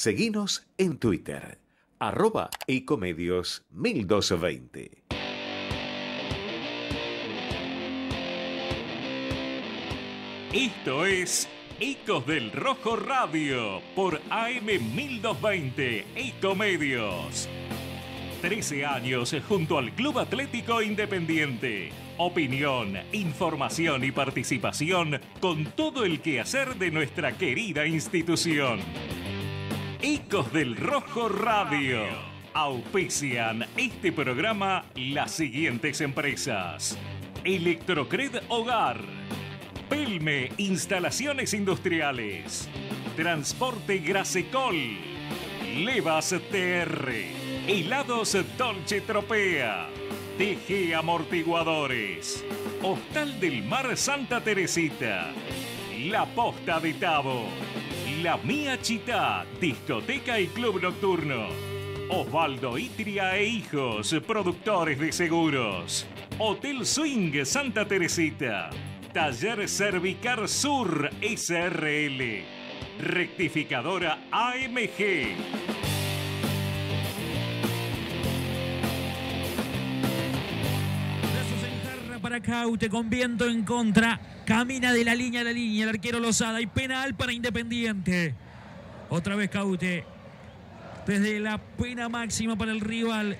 Seguinos en Twitter, arroba ecomedios 1220. Esto es Ecos del Rojo Radio por AM 1220 Ecomedios. 13 años junto al Club Atlético Independiente. Opinión, información y participación con todo el quehacer de nuestra querida institución. Ecos del Rojo Radio. Auspician este programa las siguientes empresas. Electrocred Hogar. Pelme Instalaciones Industriales. Transporte Grasecol. Levas TR. Helados Dolce Tropea. TG Amortiguadores. Hostal del Mar Santa Teresita. La Posta de Tabo. La Mía Chita, discoteca y club nocturno. Osvaldo Itria e Hijos, productores de seguros. Hotel Swing Santa Teresita. Taller Cervicar Sur SRL. Rectificadora AMG. para Caute con viento en contra. Camina de la línea a la línea el arquero Lozada y penal para Independiente. Otra vez Caute. Desde la pena máxima para el rival.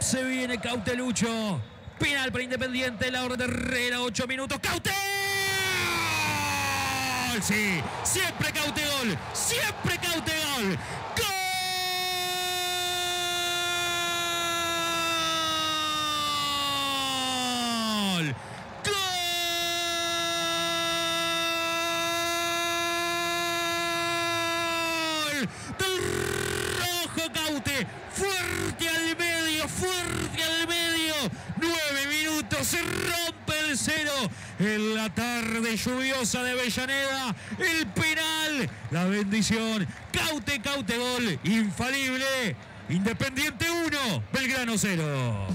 Se viene lucho Penal para Independiente. La hora de Herrera. 8 minutos. Caute. Sí. Siempre Caute gol. Siempre Caute ¡Gol! 0 en la tarde lluviosa de Avellaneda. El penal, la bendición. Caute, caute, gol, infalible. Independiente 1, Belgrano 0.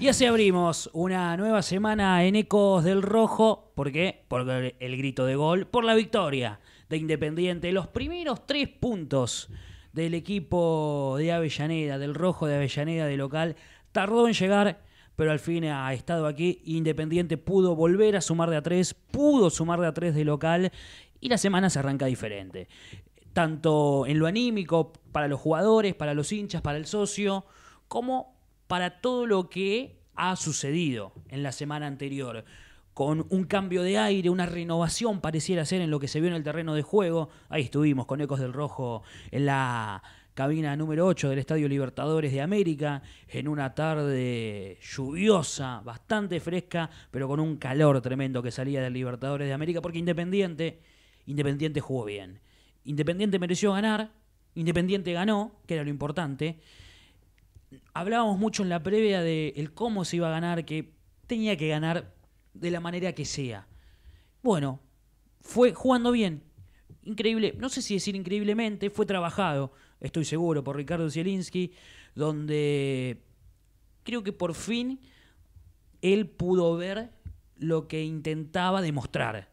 Y así abrimos una nueva semana en Ecos del Rojo. ¿Por qué? Por el grito de gol, por la victoria de Independiente. Los primeros tres puntos del equipo de Avellaneda, del Rojo de Avellaneda de local, tardó en llegar pero al fin ha estado aquí. Independiente pudo volver a sumar de a tres, pudo sumar de a tres de local y la semana se arranca diferente. Tanto en lo anímico, para los jugadores, para los hinchas, para el socio, como para todo lo que ha sucedido en la semana anterior con un cambio de aire, una renovación pareciera ser en lo que se vio en el terreno de juego. Ahí estuvimos con Ecos del Rojo en la cabina número 8 del Estadio Libertadores de América, en una tarde lluviosa, bastante fresca, pero con un calor tremendo que salía del Libertadores de América, porque Independiente, Independiente jugó bien. Independiente mereció ganar, Independiente ganó, que era lo importante. Hablábamos mucho en la previa de el cómo se iba a ganar, que tenía que ganar de la manera que sea. Bueno, fue jugando bien. Increíble, no sé si decir increíblemente, fue trabajado estoy seguro, por Ricardo Zielinski, donde creo que por fin él pudo ver lo que intentaba demostrar,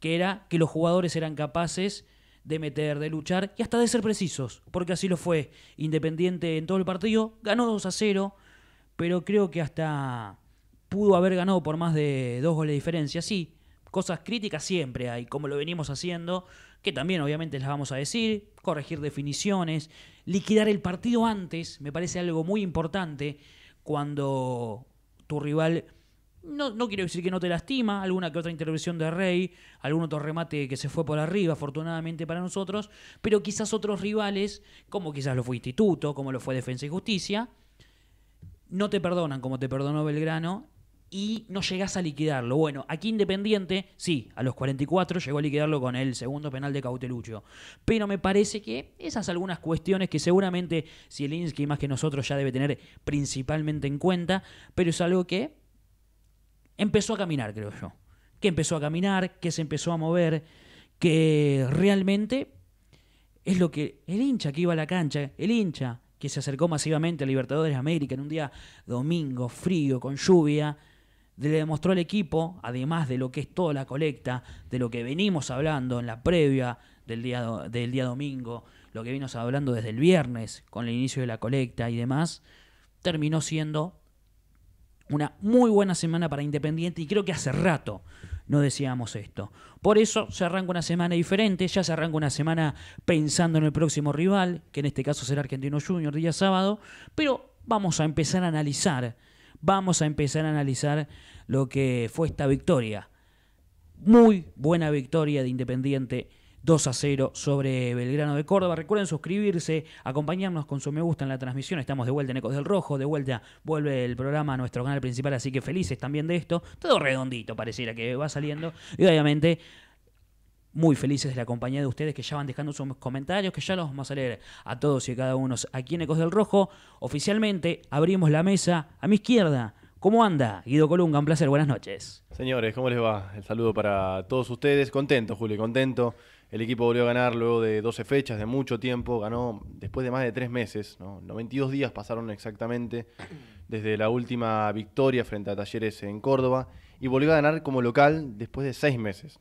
que era que los jugadores eran capaces de meter, de luchar y hasta de ser precisos, porque así lo fue. Independiente en todo el partido, ganó 2 a 0, pero creo que hasta pudo haber ganado por más de dos goles de diferencia. Sí, cosas críticas siempre hay, como lo venimos haciendo, que también obviamente las vamos a decir, corregir definiciones, liquidar el partido antes, me parece algo muy importante cuando tu rival, no, quiero decir que no te lastima, alguna que otra intervención de Rey, algún otro remate que se fue por arriba, afortunadamente para nosotros, pero quizás otros rivales, como quizás lo fue Instituto, como lo fue Defensa y Justicia, no te perdonan como te perdonó Belgrano y no llegás a liquidarlo. Bueno, aquí Independiente, sí, a los 44 llegó a liquidarlo con el segundo penal de Cautelucho. Pero me parece que esas algunas cuestiones que seguramente Zielinski más que nosotros ya debe tener principalmente en cuenta, pero es algo que empezó a caminar, creo yo. Que empezó a caminar, que se empezó a mover, que realmente es lo que el hincha que iba a la cancha, el hincha que se acercó masivamente a Libertadores de América en un día domingo, frío, con lluvia, le demostró al equipo, además de lo que es toda la colecta, de lo que venimos hablando en la previa del día, del día domingo, lo que venimos hablando desde el viernes con el inicio de la colecta y demás, terminó siendo una muy buena semana para Independiente y creo que hace rato no decíamos esto. Por eso se arranca una semana diferente, ya se arranca una semana pensando en el próximo rival, que en este caso será Argentino Junior, día sábado, pero vamos a empezar a analizar vamos a empezar a analizar lo que fue esta victoria. Muy buena victoria de Independiente 2 a 0 sobre Belgrano de Córdoba. Recuerden suscribirse, acompañarnos con su me gusta en la transmisión. Estamos de vuelta en Ecos del Rojo, de vuelta vuelve el programa a nuestro canal principal, así que felices también de esto. Todo redondito pareciera que va saliendo. Y obviamente muy felices de la compañía de ustedes que ya van dejando sus comentarios, que ya los vamos a leer a todos y a cada uno aquí en Ecos del Rojo. Oficialmente abrimos la mesa a mi izquierda. ¿Cómo anda? Guido Colunga, un placer, buenas noches. Señores, ¿cómo les va? El saludo para todos ustedes. Contento, Julio, contento. El equipo volvió a ganar luego de 12 fechas, de mucho tiempo. Ganó después de más de 3 meses. ¿no? 92 días pasaron exactamente desde la última victoria frente a Talleres en Córdoba. Y volvió a ganar como local después de 6 meses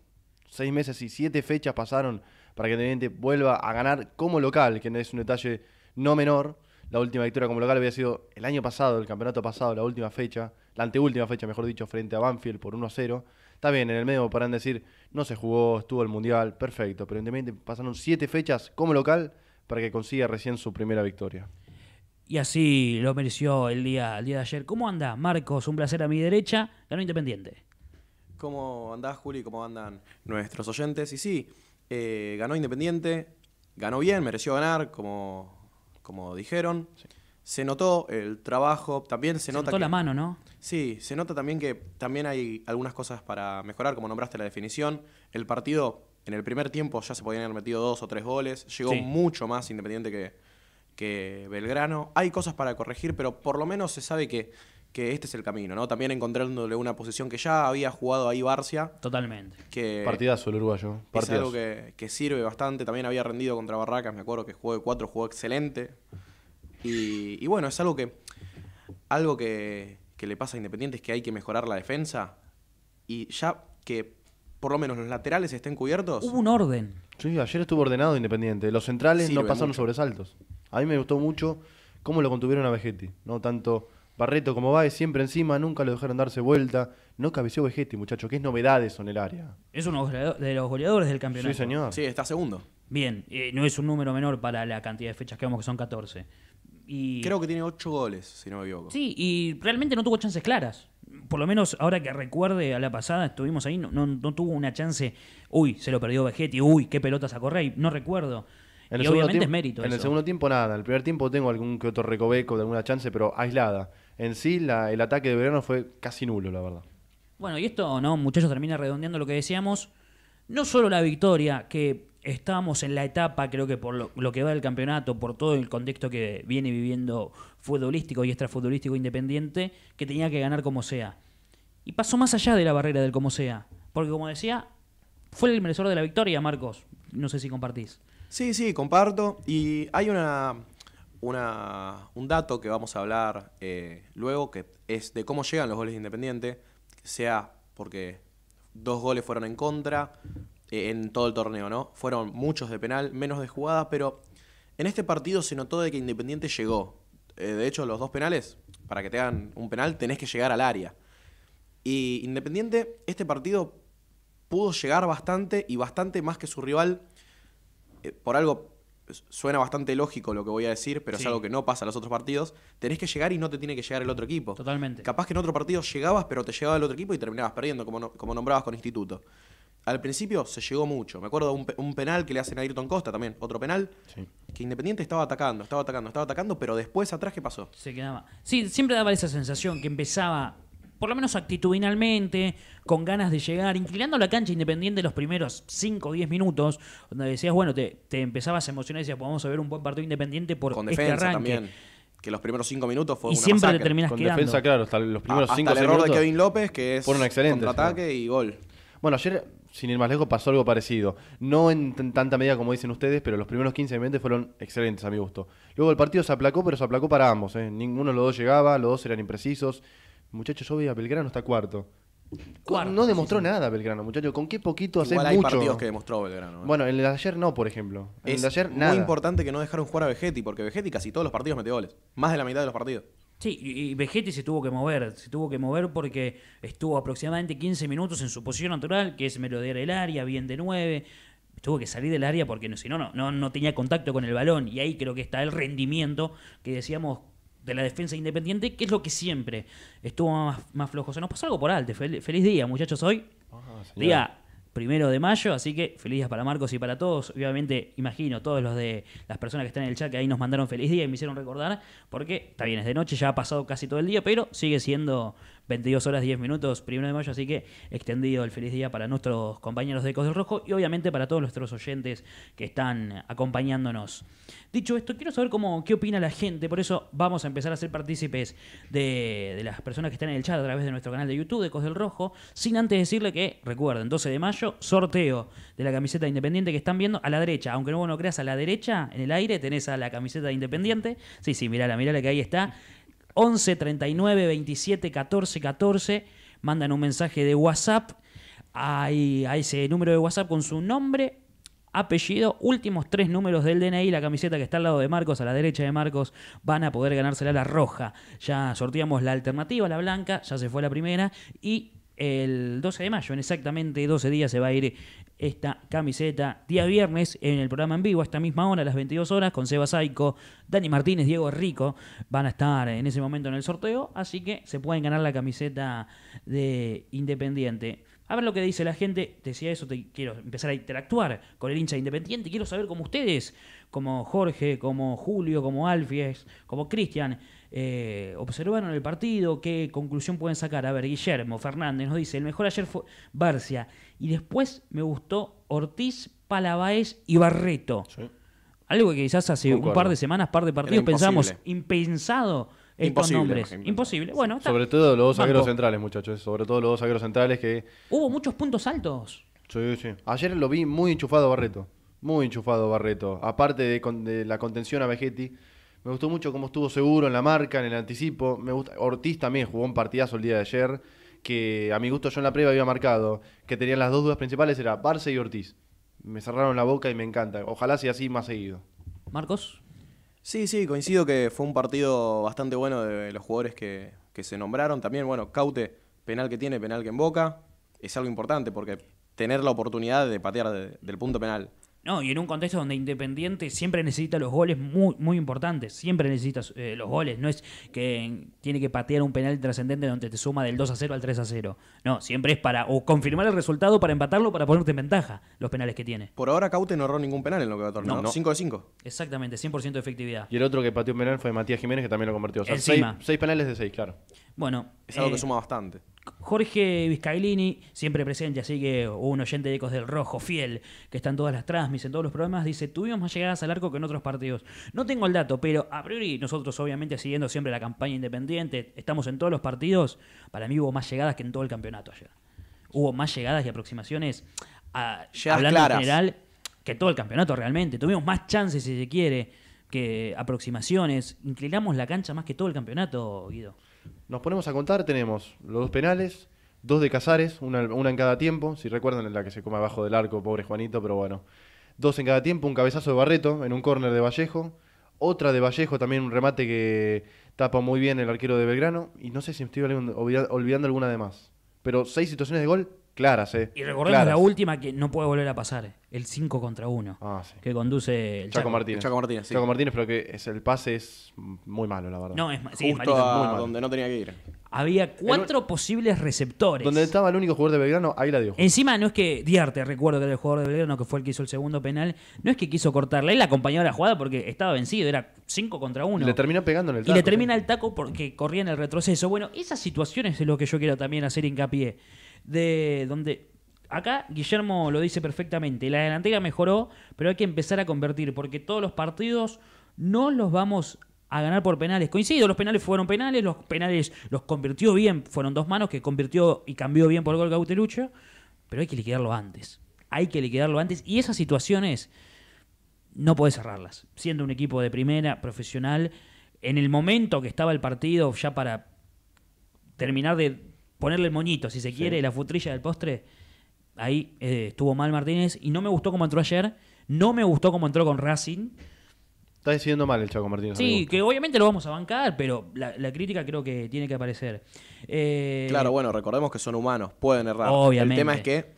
seis meses y siete fechas pasaron para que Independiente vuelva a ganar como local, que es un detalle no menor. La última victoria como local había sido el año pasado, el campeonato pasado, la última fecha, la anteúltima fecha, mejor dicho, frente a Banfield por 1 a 0. Está bien, en el medio podrán decir, no se jugó, estuvo el Mundial, perfecto, pero Independiente pasaron siete fechas como local para que consiga recién su primera victoria. Y así lo mereció el día, el día de ayer. ¿Cómo anda, Marcos? Un placer a mi derecha. Ganó Independiente. ¿Cómo andás, Juli? ¿Cómo andan nuestros oyentes? Y sí, eh, ganó Independiente, ganó bien, mereció ganar, como, como dijeron. Se notó el trabajo, también se, se nota. Notó la mano, ¿no? Sí, se nota también que también hay algunas cosas para mejorar, como nombraste la definición. El partido, en el primer tiempo ya se podían haber metido dos o tres goles. Llegó mucho más Independiente que, que Belgrano. Hay cosas para corregir, pero por lo menos se sabe que que este es el camino, ¿no? También encontrándole una posición que ya había jugado ahí Barcia. Totalmente. Que Partidazo el uruguayo. Es algo que, que, sirve bastante. También había rendido contra Barracas, me acuerdo que jugó de cuatro, jugó excelente. Y, bueno, es algo que. Algo que, le pasa a Independiente es que hay que mejorar la defensa. Y ya que por lo menos los laterales estén cubiertos. Hubo un orden. Sí, ayer estuvo ordenado Independiente. Los centrales no pasaron sobresaltos. A mí me gustó mucho cómo lo contuvieron a Vegetti. No tanto Barreto, como va, es siempre encima, nunca lo dejaron darse vuelta. No cabeceó Vegetti, muchacho, que es novedades en el área. Es uno de los goleadores del campeonato. Sí, señor. Sí, está segundo. Bien, eh, no es un número menor para la cantidad de fechas que vamos, que son 14. Creo que tiene 8 goles, si no me equivoco. Sí, y realmente no tuvo chances claras. Por lo menos ahora que recuerde a la pasada, estuvimos ahí, no, no, tuvo una chance. Uy, se lo perdió Vegetti, uy, qué pelotas a Correy, no recuerdo. y obviamente es mérito. En el segundo tiempo nada, en el primer tiempo tengo algún que otro recoveco de alguna chance, pero aislada en sí el ataque de verano fue casi nulo, la verdad. Bueno, y esto, ¿no? Muchachos, termina redondeando lo que decíamos. No solo la victoria, que estábamos en la etapa, creo que por lo, lo, que va del campeonato, por todo el contexto que viene viviendo futbolístico y extrafutbolístico independiente, que tenía que ganar como sea. Y pasó más allá de la barrera del como sea. Porque como decía, fue el merecedor de la victoria, Marcos. No sé si compartís. Sí, sí, comparto. Y hay una un dato que vamos a hablar eh, luego, que es de cómo llegan los goles de Independiente, sea porque dos goles fueron en contra eh, en todo el torneo, ¿no? Fueron muchos de penal, menos de jugada, pero en este partido se notó de que Independiente llegó. Eh, de hecho, los dos penales, para que te hagan un penal, tenés que llegar al área. Y Independiente, este partido pudo llegar bastante y bastante más que su rival. por algo suena bastante lógico lo que voy a decir, pero es algo que no pasa en los otros partidos, tenés que llegar y no te tiene que llegar el otro equipo. Totalmente. Capaz que en otro partido llegabas, pero te llegaba el otro equipo y terminabas perdiendo, como, como nombrabas con Instituto. Al principio se llegó mucho. Me acuerdo de un, penal que le hacen a Ayrton Costa también, otro penal, que Independiente estaba atacando, estaba atacando, estaba atacando, pero después atrás, ¿qué pasó? Se quedaba. Sí, siempre daba esa sensación que empezaba por lo menos actitudinalmente, con ganas de llegar, inclinando la cancha independiente los primeros 5 o 10 minutos, donde decías, bueno, te, te empezabas a emocionar y decías, pues vamos a ver un buen partido independiente por con este defensa También que los primeros cinco minutos fue y siempre con defensa claro hasta los primeros el error de Kevin López que es contraataque y gol bueno ayer sin ir más lejos pasó algo parecido no en tanta medida como dicen ustedes pero los primeros 15 minutos fueron excelentes a mi gusto luego el partido se aplacó pero se aplacó para ambos ¿eh? ninguno de los dos llegaba los dos eran imprecisos Muchachos, yo veía Belgrano está cuarto. no demostró nada Belgrano, muchachos. ¿Con qué poquito hace mucho? hay partidos que demostró Belgrano. ¿eh? Bueno, en el de ayer no, por ejemplo. el de ayer, nada. muy importante que no dejaron jugar a Vegetti, porque Vegetti casi todos los partidos mete goles. Más de la mitad de los partidos. Sí, y Vegetti se tuvo que mover. Se tuvo que mover porque estuvo aproximadamente 15 minutos en su posición natural, que es melodear el área, bien de nueve Tuvo que salir del área porque si no, no, no tenía contacto con el balón. Y ahí creo que está el rendimiento que decíamos de la defensa independiente, que es lo que siempre estuvo más, flojo. Se nos pasó algo por alto. feliz día, muchachos, hoy. Ah, día primero de mayo, así que feliz día para Marcos y para todos. Obviamente, imagino, todos los de las personas que están en el chat que ahí nos mandaron feliz día y me hicieron recordar, porque está bien, es de noche, ya ha pasado casi todo el día, pero sigue siendo 22 horas 10 minutos, primero de mayo, así que extendido el feliz día para nuestros compañeros de Ecos del Rojo y obviamente para todos nuestros oyentes que están acompañándonos. Dicho esto, quiero saber cómo, qué opina la gente, por eso vamos a empezar a ser partícipes de, las personas que están en el chat a través de nuestro canal de YouTube de Ecos del Rojo, sin antes decirle que, recuerden, 12 de mayo, sorteo de la camiseta independiente que están viendo a la derecha, aunque no vos no creas, a la derecha, en el aire, tenés a la camiseta independiente, sí, sí, mirala, mirala que ahí está. 11 39 27 14 14. Mandan un mensaje de WhatsApp a, ese número de WhatsApp con su nombre, apellido, últimos tres números del DNI, la camiseta que está al lado de Marcos, a la derecha de Marcos, van a poder ganársela la roja. Ya sorteamos la alternativa, la blanca, ya se fue la primera y el 12 de mayo, en exactamente 12 días, se va a ir esta camiseta día viernes en el programa en vivo a esta misma hora, a las 22 horas, con Seba Saico, Dani Martínez, Diego Rico van a estar en ese momento en el sorteo, así que se pueden ganar la camiseta de Independiente. A ver lo que dice la gente, decía eso, te quiero empezar a interactuar con el hincha Independiente, quiero saber cómo ustedes, como Jorge, como Julio, como Alfies, como Cristian, eh, observaron el partido, qué conclusión pueden sacar. A ver, Guillermo Fernández nos dice, el mejor ayer fue Barcia, y después me gustó Ortiz, Palabáez y Barreto. Algo que quizás hace un par de semanas, par de partidos pensamos impensado. Estos nombres. Imposible. Bueno, Sobre todo los dos agueros centrales, muchachos. Sobre todo los dos centrales que. Hubo muchos puntos altos. Sí, sí. Ayer lo vi muy enchufado Barreto. Muy enchufado Barreto. Aparte de, la contención a Vegetti. Me gustó mucho cómo estuvo seguro en la marca, en el anticipo. Me gusta. Ortiz también jugó un partidazo el día de ayer que a mi gusto yo en la previa había marcado, que tenían las dos dudas principales, era Barce y Ortiz. Me cerraron la boca y me encanta. Ojalá sea así más seguido. Marcos. Sí, sí, coincido que fue un partido bastante bueno de los jugadores que, se nombraron. También, bueno, Caute, penal que tiene, penal que en boca. Es algo importante porque tener la oportunidad de patear del punto penal no, y en un contexto donde Independiente siempre necesita los goles muy, muy importantes, siempre necesita eh, los goles, no es que tiene que patear un penal trascendente donde te suma del 2 a 0 al 3 a 0. No, siempre es para o confirmar el resultado, para empatarlo, para ponerte en ventaja los penales que tiene. Por ahora Caute no ahorró ningún penal en lo que va a torneo, 5 de 5. Exactamente, 100% de efectividad. Y el otro que pateó un penal fue Matías Jiménez, que también lo convirtió. O sea, 6 penales de 6, claro. Bueno. Es algo que eh, suma bastante. Jorge Vizcailini, siempre presente, así que un oyente de Ecos del Rojo, fiel, que está en todas las transmis, en todos los programas, dice, tuvimos más llegadas al arco que en otros partidos. No tengo el dato, pero a priori nosotros obviamente siguiendo siempre la campaña independiente, estamos en todos los partidos, para mí hubo más llegadas que en todo el campeonato ayer. Hubo más llegadas y aproximaciones, a, hablando en general, que todo el campeonato realmente. Tuvimos más chances, si se quiere, que aproximaciones. Inclinamos la cancha más que todo el campeonato, Guido. Nos ponemos a contar, tenemos los dos penales, dos de Casares, una, en cada tiempo, si recuerdan la que se come abajo del arco, pobre Juanito, pero bueno. Dos en cada tiempo, un cabezazo de Barreto en un córner de Vallejo, otra de Vallejo también un remate que tapa muy bien el arquero de Belgrano y no sé si me estoy olvidando alguna de más. Pero seis situaciones de gol Clara, sí. Y recordemos la última que no puede volver a pasar, el 5 contra 1, ah, que conduce Chaco, Martínez. Chaco Martínez, sí. Martínez, pero que es, el pase es muy malo, la verdad. No, es, muy malo. donde no tenía que ir. Había cuatro posibles receptores. Donde estaba el único jugador de Belgrano, ahí la dio. Encima no es que Diarte, recuerdo que era el jugador de Belgrano que fue el que hizo el segundo penal, no es que quiso cortarla, él acompañó la jugada porque estaba vencido, era 5 contra 1. Le terminó pegando en el taco. Y le termina el taco porque corría en el retroceso. Bueno, esas situaciones es lo que yo quiero también hacer hincapié de donde acá Guillermo lo dice perfectamente, la delantera mejoró, pero hay que empezar a convertir, porque todos los partidos no los vamos a ganar por penales. Coincido, los penales fueron penales, los penales los convirtió bien, fueron dos manos que convirtió y cambió bien por gol Gautelucho, pero hay que liquidarlo antes. Hay que liquidarlo antes y esas situaciones no podés cerrarlas. Siendo un equipo de primera, profesional, en el momento que estaba el partido, ya para terminar de ponerle el moñito, si se quiere, la futrilla del postre. Ahí eh, estuvo mal Martínez y no me gustó cómo entró ayer. No me gustó cómo entró con Racing. Está decidiendo mal el Chaco Martínez. Sí, que obviamente lo vamos a bancar, pero la, crítica creo que tiene que aparecer. Eh, claro, bueno, recordemos que son humanos, pueden errar. Obviamente. El tema es que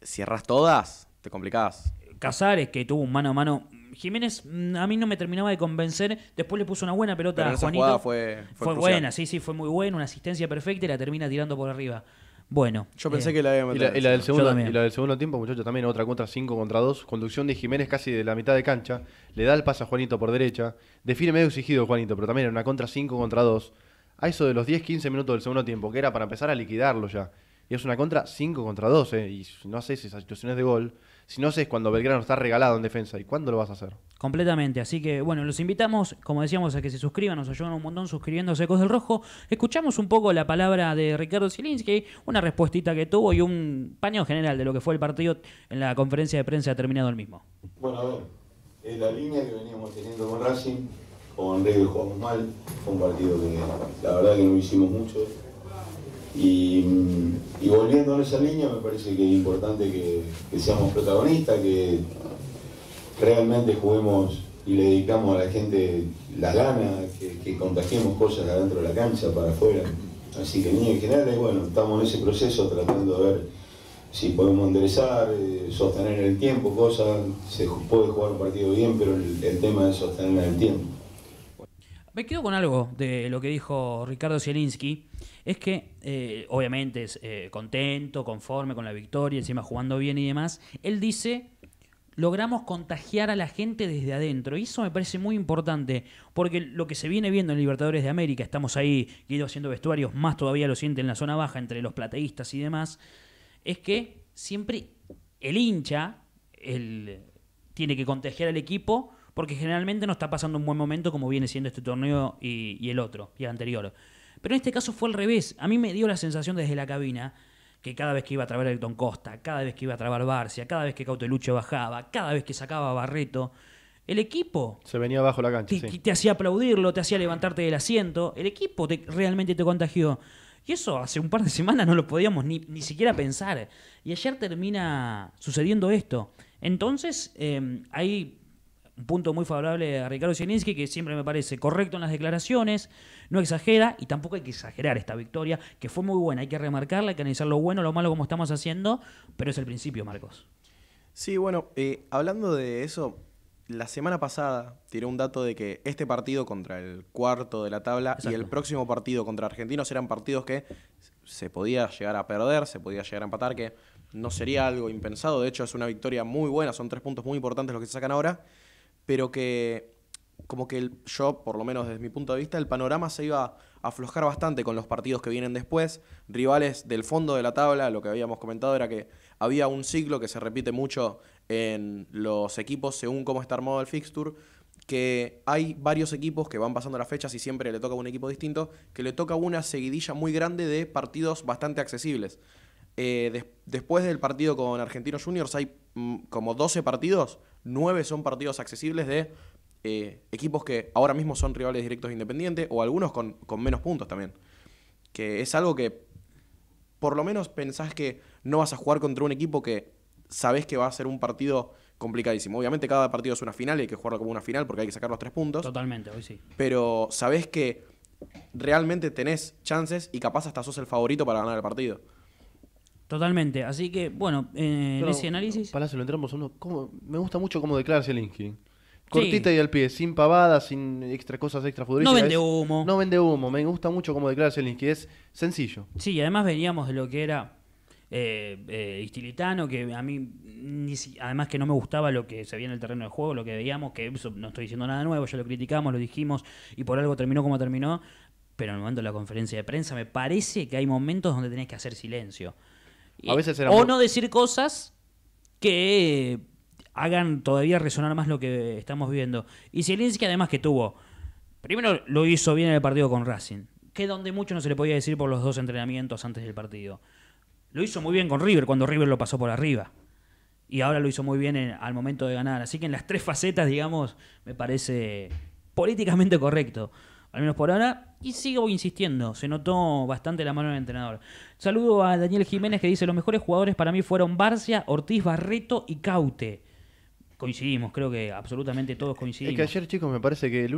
si erras todas, te complicás. Casares, que tuvo un mano a mano Jiménez mm, a mí no me terminaba de convencer. Después le puso una buena pelota a jugada fue, fue, buena, sí, sí, fue muy buena. Una asistencia perfecta y la termina tirando por arriba. Bueno. Yo pensé eh, que la iba a Y la, del segundo, tiempo, muchachos, también otra contra 5 contra 2. Conducción de Jiménez casi de la mitad de cancha. Le da el pase a Juanito por derecha. Define medio exigido Juanito, pero también era una contra 5 contra 2. A eso de los 10-15 minutos del segundo tiempo, que era para empezar a liquidarlo ya. Y es una contra 5 contra 2, eh, y no sé si esas situaciones de gol si no, es cuando Belgrano está regalado en defensa. ¿Y cuándo lo vas a hacer? Completamente. Así que, bueno, los invitamos, como decíamos, a que se suscriban. Nos ayudan un montón suscribiéndose a Ecos del Rojo. Escuchamos un poco la palabra de Ricardo Silinski una respuestita que tuvo y un paño general de lo que fue el partido en la conferencia de prensa ha terminado el mismo. Bueno, a ver, la línea que veníamos teniendo con Racing. Con River jugamos mal. Fue un partido que la verdad que no hicimos mucho y, volviendo a esa línea, me parece que es importante que, seamos protagonistas, que realmente juguemos y le dedicamos a la gente la gana, que, que contagiemos cosas adentro de la cancha, para afuera. Así que en general, bueno, estamos en ese proceso tratando de ver si podemos enderezar, eh, sostener el tiempo, cosas, se puede jugar un partido bien, pero el, tema es sostener el tiempo. Me quedo con algo de lo que dijo Ricardo Zielinski, es que eh, obviamente es eh, contento, conforme con la victoria, encima jugando bien y demás, él dice, logramos contagiar a la gente desde adentro. Y eso me parece muy importante, porque lo que se viene viendo en Libertadores de América, estamos ahí, Guido haciendo vestuarios, más todavía lo siente en la zona baja, entre los plateístas y demás, es que siempre el hincha tiene que contagiar al equipo, porque generalmente no está pasando un buen momento como viene siendo este torneo y, y el otro, y el anterior. Pero en este caso fue al revés. A mí me dio la sensación desde la cabina que cada vez que iba a trabar don Costa, cada vez que iba a trabar Barcia, cada vez que Cautelucho bajaba, cada vez que sacaba Barreto, el equipo. Se venía abajo la cancha. Te, te hacía aplaudirlo, te hacía levantarte del asiento. El equipo realmente te contagió. Y eso hace un par de semanas no lo podíamos ni, siquiera pensar. Y ayer termina sucediendo esto. Entonces, ahí... Eh, hay un punto muy favorable a Ricardo Zielinski, que siempre me parece correcto en las declaraciones, no exagera y tampoco hay que exagerar esta victoria, que fue muy buena, hay que remarcarla, hay que analizar lo bueno, lo malo como estamos haciendo, pero es el principio, Marcos. Sí, bueno, eh, hablando de eso, la semana pasada tiré un dato de que este partido contra el cuarto de la tabla y el próximo partido contra Argentinos eran partidos que se podía llegar a perder, se podía llegar a empatar, que no sería algo impensado. De hecho, es una victoria muy buena, son tres puntos muy importantes los que se sacan ahora pero que como que el, yo, por lo menos desde mi punto de vista, el panorama se iba a aflojar bastante con los partidos que vienen después, rivales del fondo de la tabla, lo que habíamos comentado era que había un ciclo que se repite mucho en los equipos según cómo está armado el fixture, que hay varios equipos que van pasando las fechas y siempre le toca a un equipo distinto, que le toca una seguidilla muy grande de partidos bastante accesibles. Eh, después del partido con Argentinos Juniors hay como 12 partidos, 9 son partidos accesibles de eh, equipos que ahora mismo son rivales directos de Independiente o algunos con, menos puntos también. Que es algo que por lo menos pensás que no vas a jugar contra un equipo que sabes que va a ser un partido complicadísimo. Obviamente cada partido es una final y hay que jugarlo como una final porque hay que sacar los tres puntos. Totalmente, hoy sí. Pero sabes que realmente tenés chances y capaz hasta sos el favorito para ganar el partido. Totalmente. Así que, bueno, eh, en ese análisis. lo entramos uno. Me gusta mucho cómo declara Zielinski. Cortita y al pie, sin pavadas, sin extra cosas extra No vende humo. No vende humo. Me gusta mucho cómo declara Zielinski. Es sencillo. Sí, además veníamos de lo que era eh, eh que a mí, además que no me gustaba lo que se veía en el terreno de juego, lo que veíamos, que no estoy diciendo nada nuevo, ya lo criticamos, lo dijimos y por algo terminó como terminó. Pero en el momento de la conferencia de prensa me parece que hay momentos donde tenés que hacer silencio o no decir cosas que hagan todavía resonar más lo que estamos viendo. Y que además que tuvo, primero lo hizo bien en el partido con Racing, que donde mucho no se le podía decir por los dos entrenamientos antes del partido. Lo hizo muy bien con River cuando River lo pasó por arriba. Y ahora lo hizo muy bien al momento de ganar. Así que en las tres facetas, digamos, me parece políticamente correcto al menos por ahora, y sigo insistiendo, se notó bastante la mano del entrenador. Saludo a Daniel Jiménez que dice, los mejores jugadores para mí fueron Barcia, Ortiz, Barreto y Caute. Coincidimos, creo que absolutamente todos coincidimos. Es que ayer, chicos, me parece que el,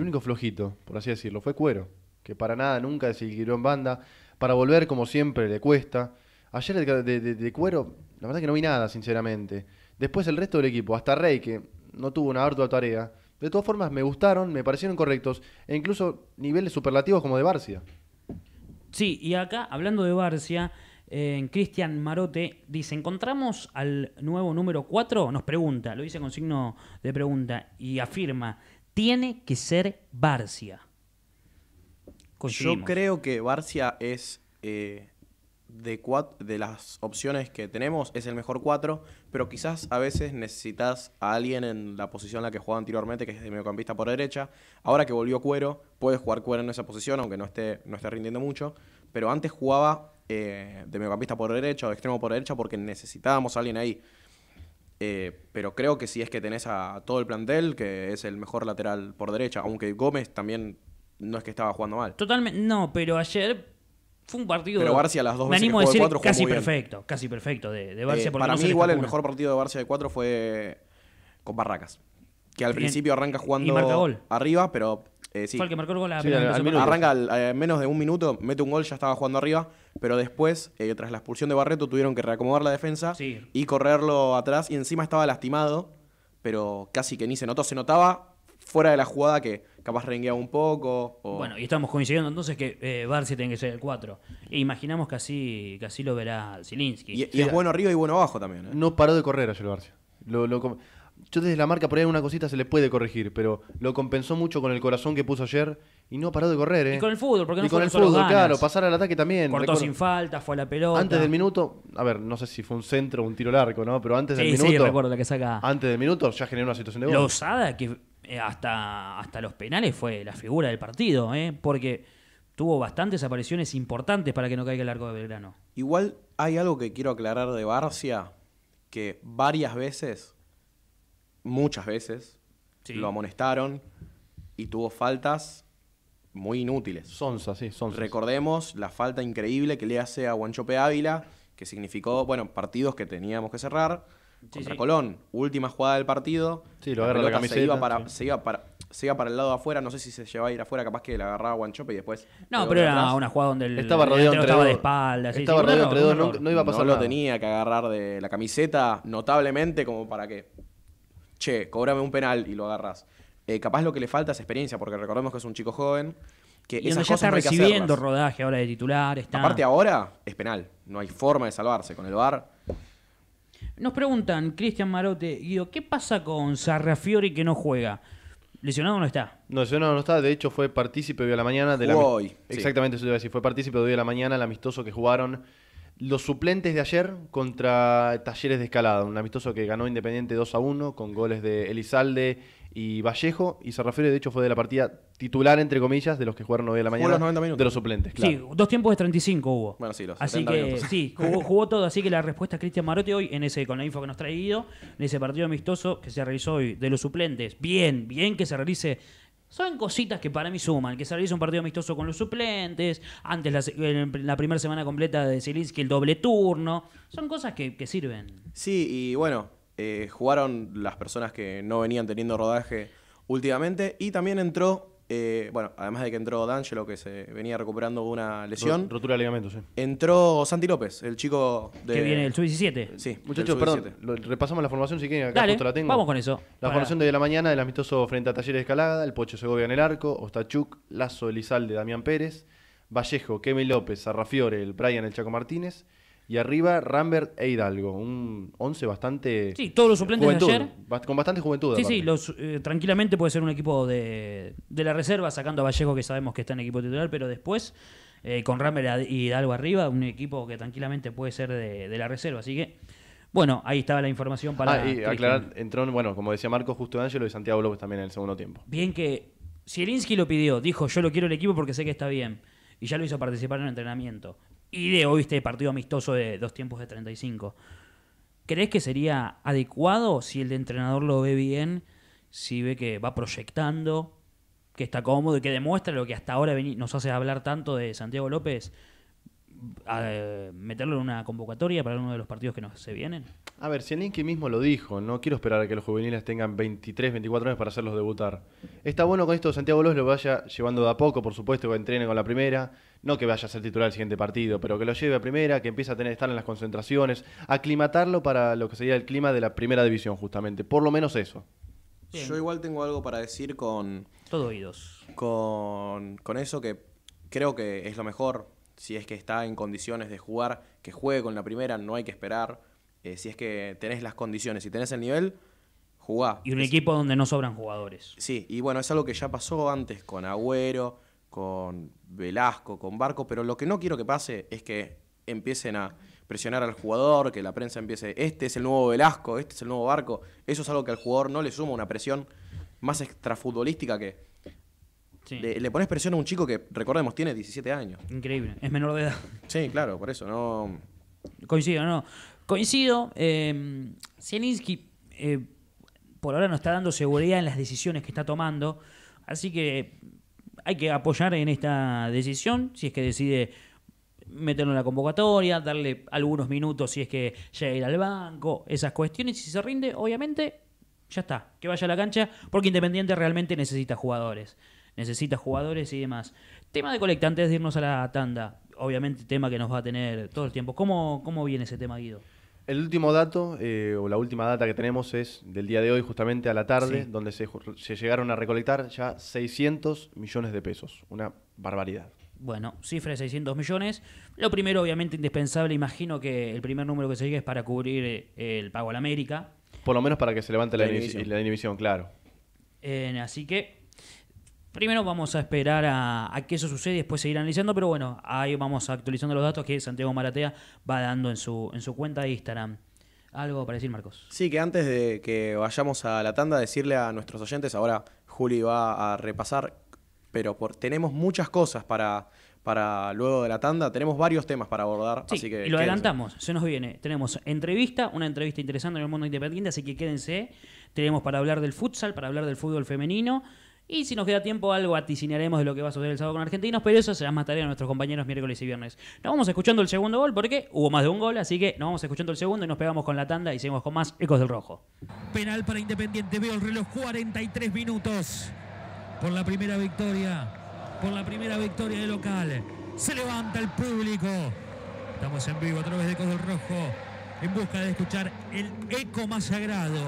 único flojito, por así decirlo, fue Cuero, que para nada nunca se giró en banda, para volver como siempre le cuesta. Ayer de, Cuero, la verdad que no vi nada, sinceramente. Después el resto del equipo, hasta Rey, que no tuvo una ardua tarea, de todas formas, me gustaron, me parecieron correctos, e incluso niveles superlativos como de Barcia. Sí, y acá, hablando de Barcia, Cristian Marote dice, ¿encontramos al nuevo número 4? Nos pregunta, lo dice con signo de pregunta, y afirma, tiene que ser Barcia. Yo creo que Barcia es eh, de, de las opciones que tenemos es el mejor 4, pero quizás a veces necesitas a alguien en la posición en la que jugaba anteriormente, que es de mediocampista por derecha. Ahora que volvió Cuero, puedes jugar Cuero en esa posición, aunque no esté, no esté rindiendo mucho, pero antes jugaba eh, de mediocampista por derecha o de extremo por derecha porque necesitábamos a alguien ahí. Eh, pero creo que si es que tenés a todo el plantel, que es el mejor lateral por derecha, aunque Gómez también no es que estaba jugando mal. Totalmente, no, pero ayer fue un partido. Pero Barcia las dos veces casi perfecto, casi perfecto de, Barcia. Eh, para mí, igual el mejor partido de Barcia de cuatro fue con Barracas. Que al principio arranca jugando arriba, pero eh, sí. que marcó gol a al, Arranca al, eh, menos de un minuto, mete un gol, ya estaba jugando arriba, pero después, tras la expulsión de Barreto, tuvieron que reacomodar la defensa y correrlo atrás. Y encima estaba lastimado, pero casi que ni se notó. Se notaba fuera de la jugada que capaz rengueaba un poco. Bueno, y estamos coincidiendo entonces que eh, Barcia tiene que ser el 4. E imaginamos que así, que lo verá Zilinski. Y, es bueno arriba y bueno abajo también. ¿eh? No paró de correr ayer Barsi. yo desde la marca por ahí una cosita se le puede corregir, pero lo compensó mucho con el corazón que puso ayer y no paró de correr. ¿eh? Y con el fútbol, porque no y con el fútbol, claro, pasar al ataque también. Cortó sin falta, fue a la pelota. Antes del minuto, a ver, no sé si fue un centro o un tiro largo, ¿no? Pero antes del minuto. Sí, recuerdo la que saca. Antes del minuto ya generó una situación de gol. La osada que eh, hasta, hasta los penales fue la figura del partido, eh, porque tuvo bastantes apariciones importantes para que no caiga el arco de Belgrano. Igual hay algo que quiero aclarar de Barcia, que varias veces, muchas veces, lo amonestaron y tuvo faltas muy inútiles. Sonsa, sí, sonsa. Recordemos la falta increíble que le hace a Guanchope Ávila, que significó, bueno, partidos que teníamos que cerrar contra Colón, última jugada del partido. Sí, lo agarra camiseta. Se iba, para, para, se para el lado de afuera, no sé si se llevaba a ir afuera, capaz que le agarraba Guanchope y después. No, pero era una jugada donde el, estaba rodeado entre estaba rodeado entre dos, no, iba a pasar. lo tenía que agarrar de la camiseta, notablemente, como para que. Che, cobrame un penal y lo agarras. Eh, capaz lo que le falta es experiencia, porque recordemos que es un chico joven. Que ya está recibiendo rodaje ahora de titular. Está... Aparte, ahora es penal. No hay forma de salvarse. Con el bar nos preguntan, Cristian Marote, Guido, ¿qué pasa con Sarrafiori que no juega? ¿Lesionado no está? No, lesionado no está. De hecho, fue partícipe de hoy a la mañana. De la hoy. Exactamente, eso eso iba a decir. Fue partícipe de hoy a la mañana el amistoso que jugaron los suplentes de ayer contra Talleres de Escalada. Un amistoso que ganó Independiente 2 a 1 con goles de Elizalde y Vallejo y refiere, de hecho, fue de la partida titular, entre comillas, de los que jugaron hoy de la mañana. De los suplentes, claro. Sí, dos tiempos de 35 hubo. Bueno, sí, los Así que sí, jugó, todo. Así que la respuesta a Cristian Marotti hoy, en ese, con la info que nos ha traído en ese partido amistoso que se realizó hoy de los suplentes. Bien, bien que se realice son cositas que para mí suman, que se realice un partido amistoso con los suplentes, antes la, la primera semana completa de que el doble turno, son cosas que, sirven. Sí, y bueno, eh, jugaron las personas que no venían teniendo rodaje últimamente y también entró, eh, bueno, además de que entró D'Angelo, que se venía recuperando una lesión. Rotura de ligamentos, sí. Entró Santi López, el chico de... Que viene el sub-17. Sí, muchachos, perdón, repasamos la formación si quieren, acá justo la tengo. vamos con eso. La formación de la mañana del amistoso frente a Talleres de Escalada, el Pocho Segovia en el arco, Ostachuk, Lazo Elizalde, Damián Pérez, Vallejo, Kemi López, Arrafiore, el Brian El Chaco Martínez, y arriba Rambert e Hidalgo, un 11 bastante... Sí, todos los suplentes de ayer. Con bastante juventud. Sí, sí, los, eh, tranquilamente puede ser un equipo de, la reserva, sacando a Vallejo que sabemos que está en equipo titular, pero después eh, con Rambert y Hidalgo arriba, un equipo que tranquilamente puede ser de, la reserva. Así que bueno, ahí estaba la información para. Ah, y aclarar, entró, bueno, como decía Marco, justo Ángelo y Santiago López también en el segundo tiempo. Bien que Sierinski lo pidió, dijo, yo lo quiero el equipo porque sé que está bien. Y ya lo hizo participar en el entrenamiento y de hoy este partido amistoso de dos tiempos de 35. ¿Crees que sería adecuado si el entrenador lo ve bien, si ve que va proyectando, que está cómodo y que demuestra lo que hasta ahora nos hace hablar tanto de Santiago López? Eh, meterlo en una convocatoria para uno de los partidos que nos se vienen? A ver, Sianinki mismo lo dijo, no quiero esperar a que los juveniles tengan 23, 24 años para hacerlos debutar. Está bueno con esto Santiago López lo vaya llevando de a poco, por supuesto, que entrene con la primera, no que vaya a ser titular el siguiente partido, pero que lo lleve a primera, que empiece a tener, estar en las concentraciones, aclimatarlo para lo que sería el clima de la primera división, justamente. Por lo menos eso. Yo igual tengo algo para decir con. Todo oídos. Con, eso que creo que es lo mejor. Si es que está en condiciones de jugar, que juegue con la primera, no hay que esperar. Eh, si es que tenés las condiciones, y tenés el nivel, jugá. Y un equipo donde no sobran jugadores. Sí, y bueno, es algo que ya pasó antes con Agüero con Velasco, con Barco, pero lo que no quiero que pase es que empiecen a presionar al jugador, que la prensa empiece, este es el nuevo Velasco, este es el nuevo Barco, eso es algo que al jugador no le suma una presión más extrafutbolística que... Le, pones presión a un chico que, recordemos, tiene 17 años. Increíble, es menor de edad. Sí, claro, por eso, no... Coincido, no. Coincido, em, eh, Zielinski por ahora no está dando seguridad en las decisiones que está tomando, así que hay que apoyar en esta decisión, si es que decide meterlo en la convocatoria, darle algunos minutos si es que llega a ir al banco, esas cuestiones. Y si se rinde, obviamente, ya está, que vaya a la cancha, porque Independiente realmente necesita jugadores. Necesita jugadores y demás. Tema de colecta, antes de irnos a la tanda, obviamente tema que nos va a tener todo el tiempo. ¿Cómo, cómo viene ese tema, Guido? El último dato, eh, o la última data que tenemos es del día de hoy, justamente a la tarde, donde se, llegaron a recolectar ya 600 millones de pesos. Una barbaridad. Bueno, cifra de 600 millones. Lo primero, obviamente, indispensable, imagino que el primer número que se llegue es para cubrir eh, el pago a la América. Por lo menos para que se levante la, inhibición. claro. Eh, así que Primero vamos a esperar a, que eso suceda y después seguir analizando, pero bueno, ahí vamos actualizando los datos que Santiago Maratea va dando en su, en su cuenta de Instagram. Algo para decir, Marcos. Sí, que antes de que vayamos a la tanda, decirle a nuestros oyentes, ahora Juli va a repasar, pero por, tenemos muchas cosas para, para luego de la tanda. Tenemos varios temas para abordar. así que y lo adelantamos, se nos viene. Tenemos entrevista, una entrevista interesante en el mundo independiente, así que quédense. Tenemos para hablar del futsal, para hablar del fútbol femenino. Y si nos queda tiempo, algo aticinaremos de lo que va a suceder el sábado con Argentinos, pero eso será más tarea de nuestros compañeros miércoles y viernes. Nos vamos escuchando el segundo gol porque hubo más de un gol, así que nos vamos escuchando el segundo y nos pegamos con la tanda y seguimos con más Ecos del Rojo. Penal para Independiente, veo el reloj 43 minutos por la primera victoria, por la primera victoria de local. Se levanta el público. Estamos en vivo a través de Ecos del Rojo en busca de escuchar el eco más sagrado,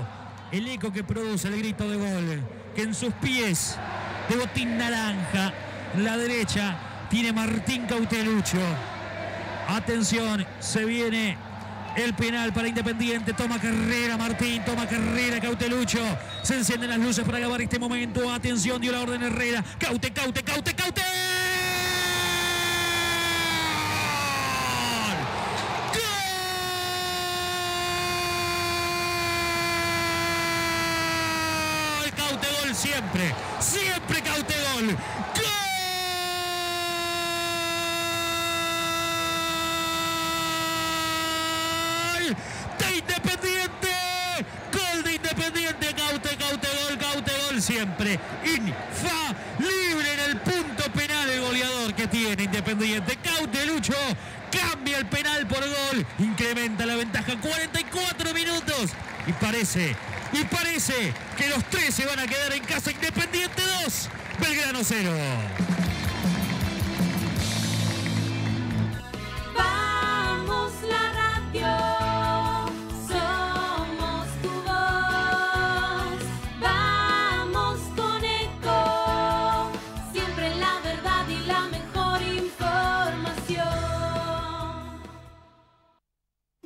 el eco que produce el grito de gol que en sus pies de botín naranja, la derecha, tiene Martín Cautelucho. Atención, se viene el penal para Independiente. Toma carrera Martín, toma carrera Cautelucho. Se encienden las luces para acabar este momento. Atención, dio la orden Herrera. Caute, caute, caute, caute. ¡Gol! ¡De Independiente! ¡Gol de Independiente! gol de independiente CAUTE, CAUTE, gol, CAUTE, gol siempre! Infa LIBRE en el punto penal el goleador que tiene Independiente! CAUTE, Lucho! ¡Cambia el penal por gol! ¡Incrementa! parece. Y parece que los tres se van a quedar en casa Independiente 2, Belgrano 0.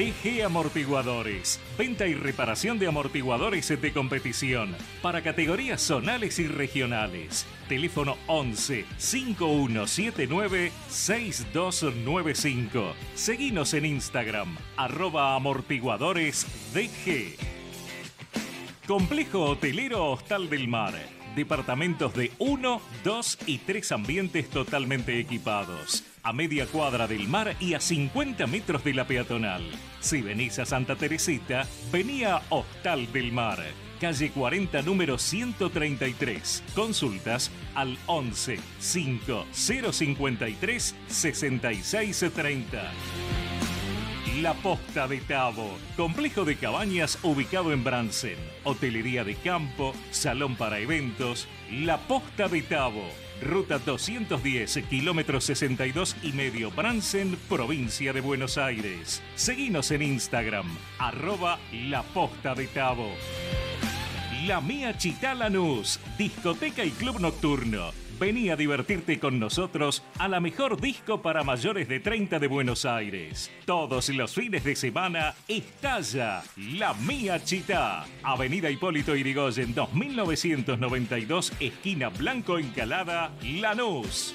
DG Amortiguadores. Venta y reparación de amortiguadores de competición para categorías zonales y regionales. Teléfono 11 5179 6295. Seguimos en Instagram, arroba amortiguadores DG. Complejo Hotelero Hostal del Mar. Departamentos de 1, 2 y 3 ambientes totalmente equipados a media cuadra del mar y a 50 metros de la peatonal. Si venís a Santa Teresita, venía a Hostal del Mar, calle 40, número 133. Consultas al 11 053 6630. La Posta de Tabo, complejo de cabañas ubicado en Bransen, hotelería de campo, salón para eventos, La Posta de Tabo ruta 210, kilómetro 62 y medio, Bransen, provincia de Buenos Aires. seguimos en Instagram, arroba la posta de Tabo. La Mía Chita Lanús, discoteca y club nocturno. Vení a divertirte con nosotros a la mejor disco para mayores de 30 de Buenos Aires. Todos los fines de semana estalla La Mía Chita. Avenida Hipólito Irigoyen 2992, esquina Blanco Encalada, Lanús.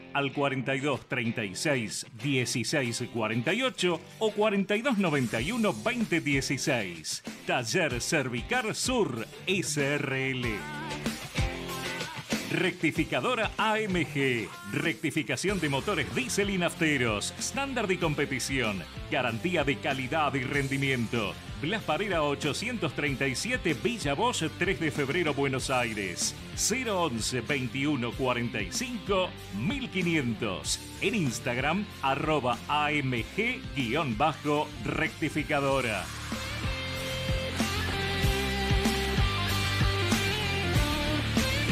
al 42 36 16 48 o 42 91 20 16. Taller Cervicar Sur SRL. Rectificadora AMG. Rectificación de motores diésel y nafteros. Estándar de competición. Garantía de calidad y rendimiento Blas Parera 837 Villa Bosch, 3 de febrero Buenos Aires. 011 21 45 1500. En Instagram arroba AMG-rectificadora.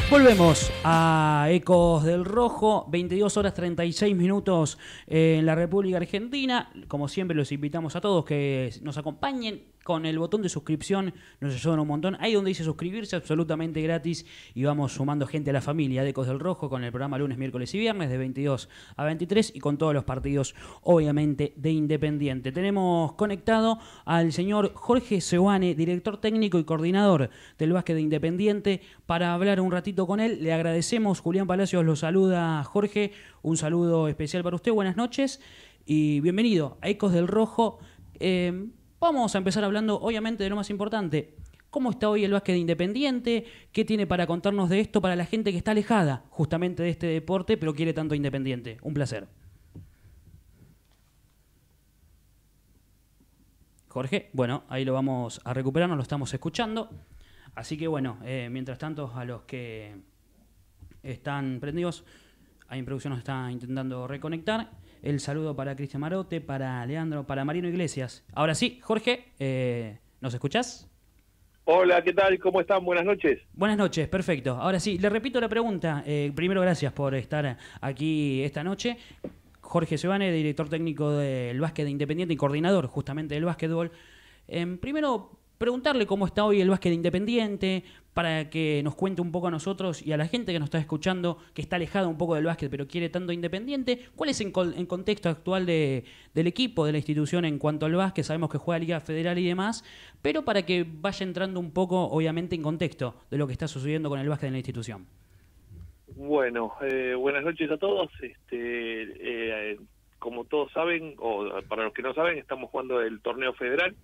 Volvemos a Ecos del Rojo, 22 horas 36 minutos en la República Argentina. Como siempre los invitamos a todos que nos acompañen con el botón de suscripción nos ayudan un montón. Ahí donde dice suscribirse, absolutamente gratis. Y vamos sumando gente a la familia de Ecos del Rojo con el programa lunes, miércoles y viernes de 22 a 23 y con todos los partidos, obviamente, de Independiente. Tenemos conectado al señor Jorge Seuane, director técnico y coordinador del básquet de Independiente, para hablar un ratito con él. Le agradecemos. Julián Palacios lo saluda. Jorge, un saludo especial para usted. Buenas noches y bienvenido a Ecos del Rojo. Em, Vamos a empezar hablando, obviamente, de lo más importante. ¿Cómo está hoy el básquet independiente? ¿Qué tiene para contarnos de esto para la gente que está alejada justamente de este deporte, pero quiere tanto independiente? Un placer. Jorge, bueno, ahí lo vamos a recuperar, nos lo estamos escuchando. Así que bueno, eh, mientras tanto, a los que están prendidos, a en producción nos está intentando reconectar. El saludo para Cristian Marote, para Leandro, para Marino Iglesias. Ahora sí, Jorge, eh, ¿nos escuchás? Hola, ¿qué tal? ¿Cómo están? Buenas noches. Buenas noches, perfecto. Ahora sí, le repito la pregunta. Eh, primero, gracias por estar aquí esta noche. Jorge Sebane, director técnico del básquet Independiente y coordinador justamente del básquetbol. Em, primero, preguntarle cómo está hoy el básquet independiente, para que nos cuente un poco a nosotros y a la gente que nos está escuchando, que está alejada un poco del básquet, pero quiere tanto independiente, cuál es el, contexto actual de, del equipo, de la institución en cuanto al básquet, sabemos que juega Liga Federal y demás, pero para que vaya entrando un poco, obviamente, en contexto de lo que está sucediendo con el básquet en la institución. Bueno, eh, buenas noches a todos. Este, eh, como todos saben, o para los que no saben, estamos jugando el torneo federal.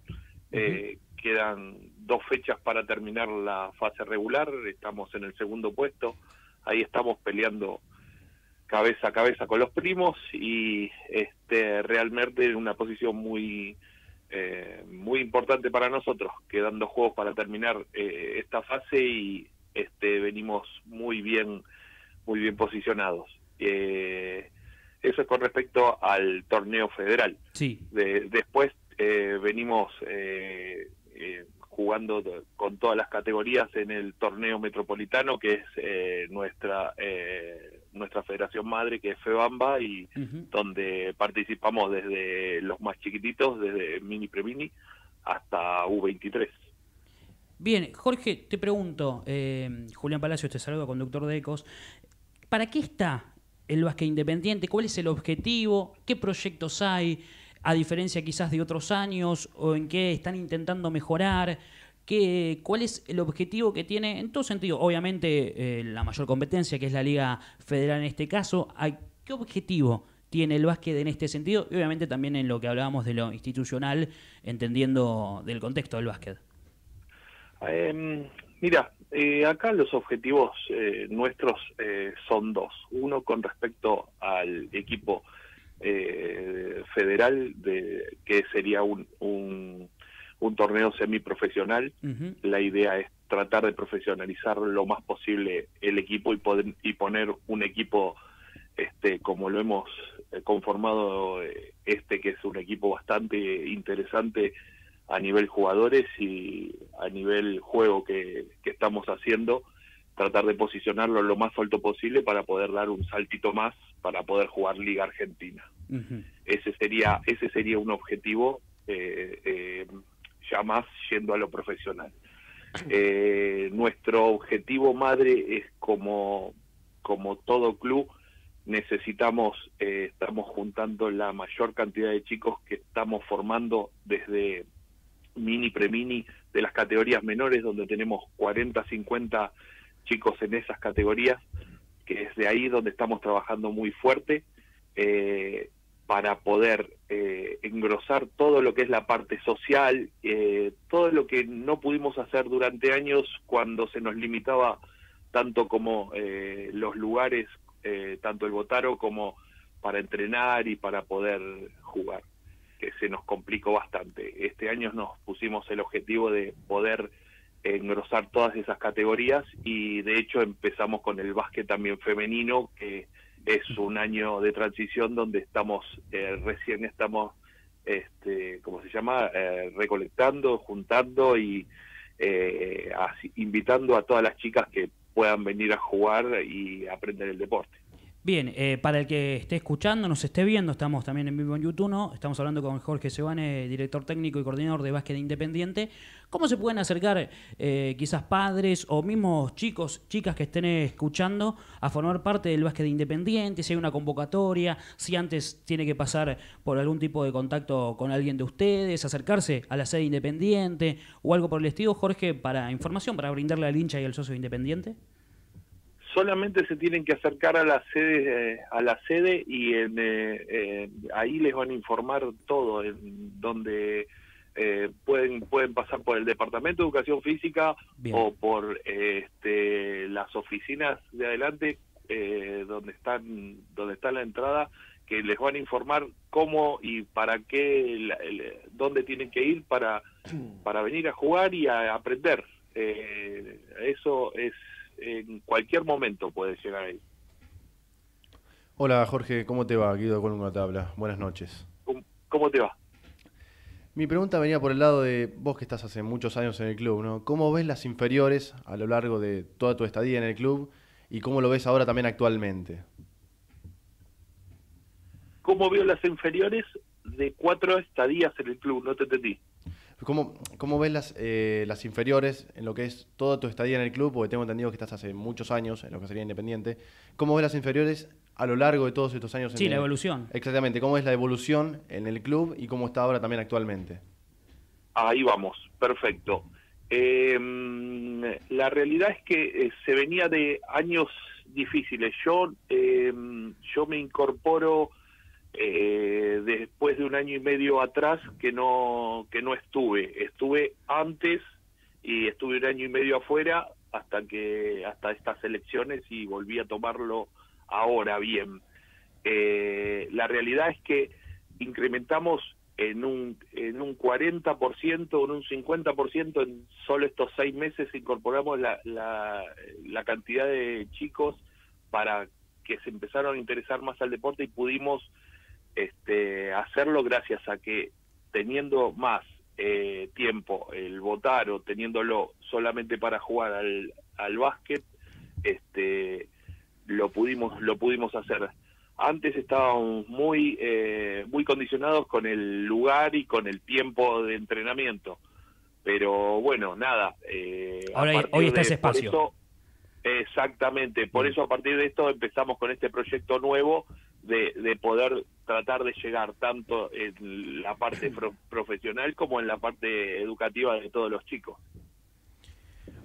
Eh, quedan dos fechas para terminar la fase regular, estamos en el segundo puesto, ahí estamos peleando cabeza a cabeza con los primos y este realmente en una posición muy eh, muy importante para nosotros, quedan dos juegos para terminar eh, esta fase y este venimos muy bien muy bien posicionados. Eh, eso es con respecto al torneo federal. Sí. después eh, venimos eh, eh, jugando con todas las categorías en el torneo metropolitano, que es eh, nuestra eh, nuestra federación madre, que es FEBAMBA, y donde participamos desde los más chiquititos, desde mini pre-mini, hasta U23. Bien, Jorge, te pregunto, Julián Palacio, te saludo conductor de ECOS, ¿para qué está el básquet independiente? ¿Cuál es el objetivo? ¿Qué proyectos hay? a diferencia quizás de otros años, o en qué están intentando mejorar, cuál es el objetivo que tiene en todo sentido. Obviamente eh, la mayor competencia, que es la Liga Federal en este caso, ¿qué objetivo tiene el básquet en este sentido? Y obviamente también en lo que hablábamos de lo institucional, entendiendo del contexto del básquet. Em, mira, eh, acá los objetivos eh, nuestros son dos. Uno con respecto al equipo eh, federal, de, que sería un, un, torneo semiprofesional. La idea es tratar de profesionalizar lo más posible el equipo y, poder, y poner un equipo este, como lo hemos eh, conformado eh, este, que es un equipo bastante interesante a nivel jugadores y a nivel juego que, que estamos haciendo, tratar de posicionarlo lo más alto posible para poder dar un saltito más para poder jugar Liga Argentina. Ese sería ese sería un objetivo eh, eh, ya más yendo a lo profesional. Eh, nuestro objetivo madre es como, como todo club, necesitamos, eh, estamos juntando la mayor cantidad de chicos que estamos formando desde mini, pre-mini, de las categorías menores, donde tenemos 40, 50 chicos en esas categorías, que es de ahí donde estamos trabajando muy fuerte eh, para poder eh, engrosar todo lo que es la parte social, eh, todo lo que no pudimos hacer durante años cuando se nos limitaba tanto como los lugares, tanto el Botaro como para entrenar y para poder jugar, que se nos complicó bastante. Este año nos pusimos el objetivo de poder engrosar todas esas categorías y de hecho empezamos con el básquet también femenino, que es un año de transición donde estamos, eh, recién estamos, este, ¿cómo se llama?, eh, recolectando, juntando y eh, invitando a todas las chicas que puedan venir a jugar y aprender el deporte. Bien, eh, para el que esté escuchando, nos esté viendo, estamos también en vivo en YouTube, ¿no? estamos hablando con Jorge Sebane, director técnico y coordinador de básquet independiente. ¿Cómo se pueden acercar eh, quizás padres o mismos chicos, chicas que estén escuchando a formar parte del básquet independiente? Si hay una convocatoria, si antes tiene que pasar por algún tipo de contacto con alguien de ustedes, acercarse a la sede independiente o algo por el estilo, Jorge, para información, para brindarle al hincha y al socio independiente solamente se tienen que acercar a la sede eh, a la sede y en, eh, eh, ahí les van a informar todo donde pueden pueden pasar por el departamento de educación física o por este, las oficinas de adelante donde están donde está la entrada que les van a informar cómo y para qué dónde tienen que ir para para venir a jugar y a aprender eso es en cualquier momento puede llegar ahí. Hola Jorge, ¿cómo te va? Guido una Tabla, buenas noches. ¿Cómo te va? Mi pregunta venía por el lado de vos que estás hace muchos años en el club, ¿no? ¿Cómo ves las inferiores a lo largo de toda tu estadía en el club y cómo lo ves ahora también actualmente? ¿Cómo veo las inferiores de cuatro estadías en el club? No te entendí. ¿Cómo, cómo ves las, eh, las inferiores en lo que es toda tu estadía en el club? Porque tengo entendido que estás hace muchos años en lo que sería Independiente. ¿Cómo ves las inferiores a lo largo de todos estos años? En sí, la evolución. Exactamente. ¿Cómo es la evolución en el club y cómo está ahora también actualmente? Ahí vamos. Perfecto. Em, la realidad es que eh, se venía de años difíciles. Yo, em, yo me incorporo eh, después de un año y medio atrás que no que no estuve estuve antes y estuve un año y medio afuera hasta que hasta estas elecciones y volví a tomarlo ahora bien eh, la realidad es que incrementamos en un en un 40% en un 50% en solo estos seis meses incorporamos la, la, la cantidad de chicos para que se empezaron a interesar más al deporte y pudimos este, hacerlo gracias a que teniendo más eh, tiempo el votar o teniéndolo solamente para jugar al, al básquet, este, lo pudimos lo pudimos hacer. Antes estábamos muy eh, muy condicionados con el lugar y con el tiempo de entrenamiento, pero bueno nada. Eh, Ahora hoy está ese espacio. exactamente, por eso a partir de esto empezamos con este proyecto nuevo de, de poder tratar de llegar tanto en la parte profesional como en la parte educativa de todos los chicos.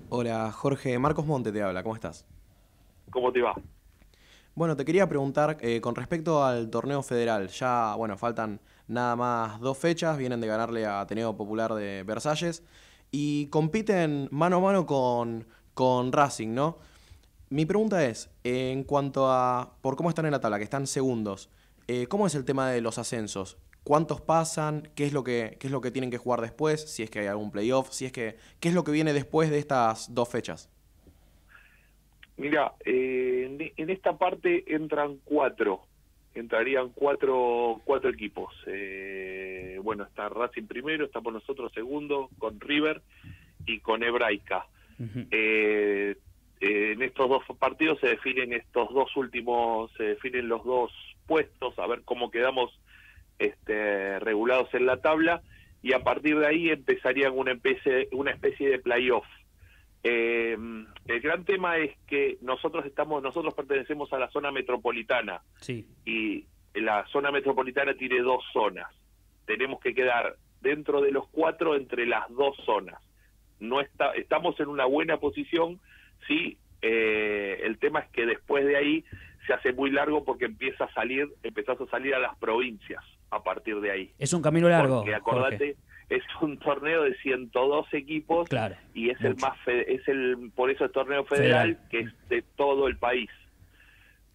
Hola, Jorge. Marcos Monte te habla. ¿Cómo estás? ¿Cómo te va? Bueno, te quería preguntar eh, con respecto al torneo federal. Ya, bueno, faltan nada más dos fechas. Vienen de ganarle a Ateneo Popular de Versalles. Y compiten mano a mano con, con Racing, ¿no? Mi pregunta es, en cuanto a por cómo están en la tabla, que están segundos, eh, ¿Cómo es el tema de los ascensos? ¿Cuántos pasan? ¿Qué es, lo que, ¿Qué es lo que tienen que jugar después? Si es que hay algún playoff, si es que. ¿Qué es lo que viene después de estas dos fechas? Mira, eh, en, esta parte entran cuatro, entrarían cuatro, cuatro equipos. Eh, bueno, está Racing primero, está por nosotros segundo, con River y con Hebraica en estos dos partidos se definen estos dos últimos, se definen los dos puestos, a ver cómo quedamos este, regulados en la tabla, y a partir de ahí empezarían una especie, una especie de playoff. Eh, el gran tema es que nosotros estamos, nosotros pertenecemos a la zona metropolitana y la zona metropolitana tiene dos zonas. Tenemos que quedar dentro de los cuatro entre las dos zonas. No está, estamos en una buena posición, Sí, eh, el tema es que después de ahí se hace muy largo porque empieza a salir, empezás a salir a las provincias a partir de ahí. Es un camino largo. Porque acordate, es un torneo de 102 equipos y es el más es el por eso es torneo federal, que es de todo el país.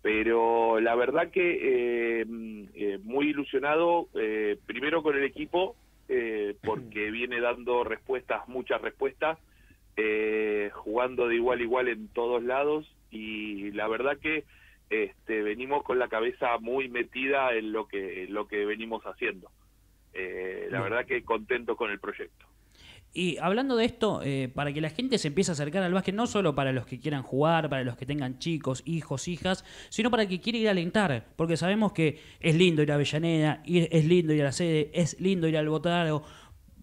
Pero la verdad que eh, eh, muy ilusionado primero con el equipo porque viene dando respuestas, muchas respuestas eh, jugando de igual a igual en todos lados y la verdad que este, venimos con la cabeza muy metida en lo que, lo que venimos haciendo. Eh, la verdad que contento con el proyecto. Y hablando de esto, eh, para que la gente se empiece a acercar al básquet, no solo para los que quieran jugar, para los que tengan chicos, hijos, hijas, sino para el que quiera ir a alentar, porque sabemos que es lindo ir a Avellaneda, es lindo ir a la sede, es lindo ir al Botargo,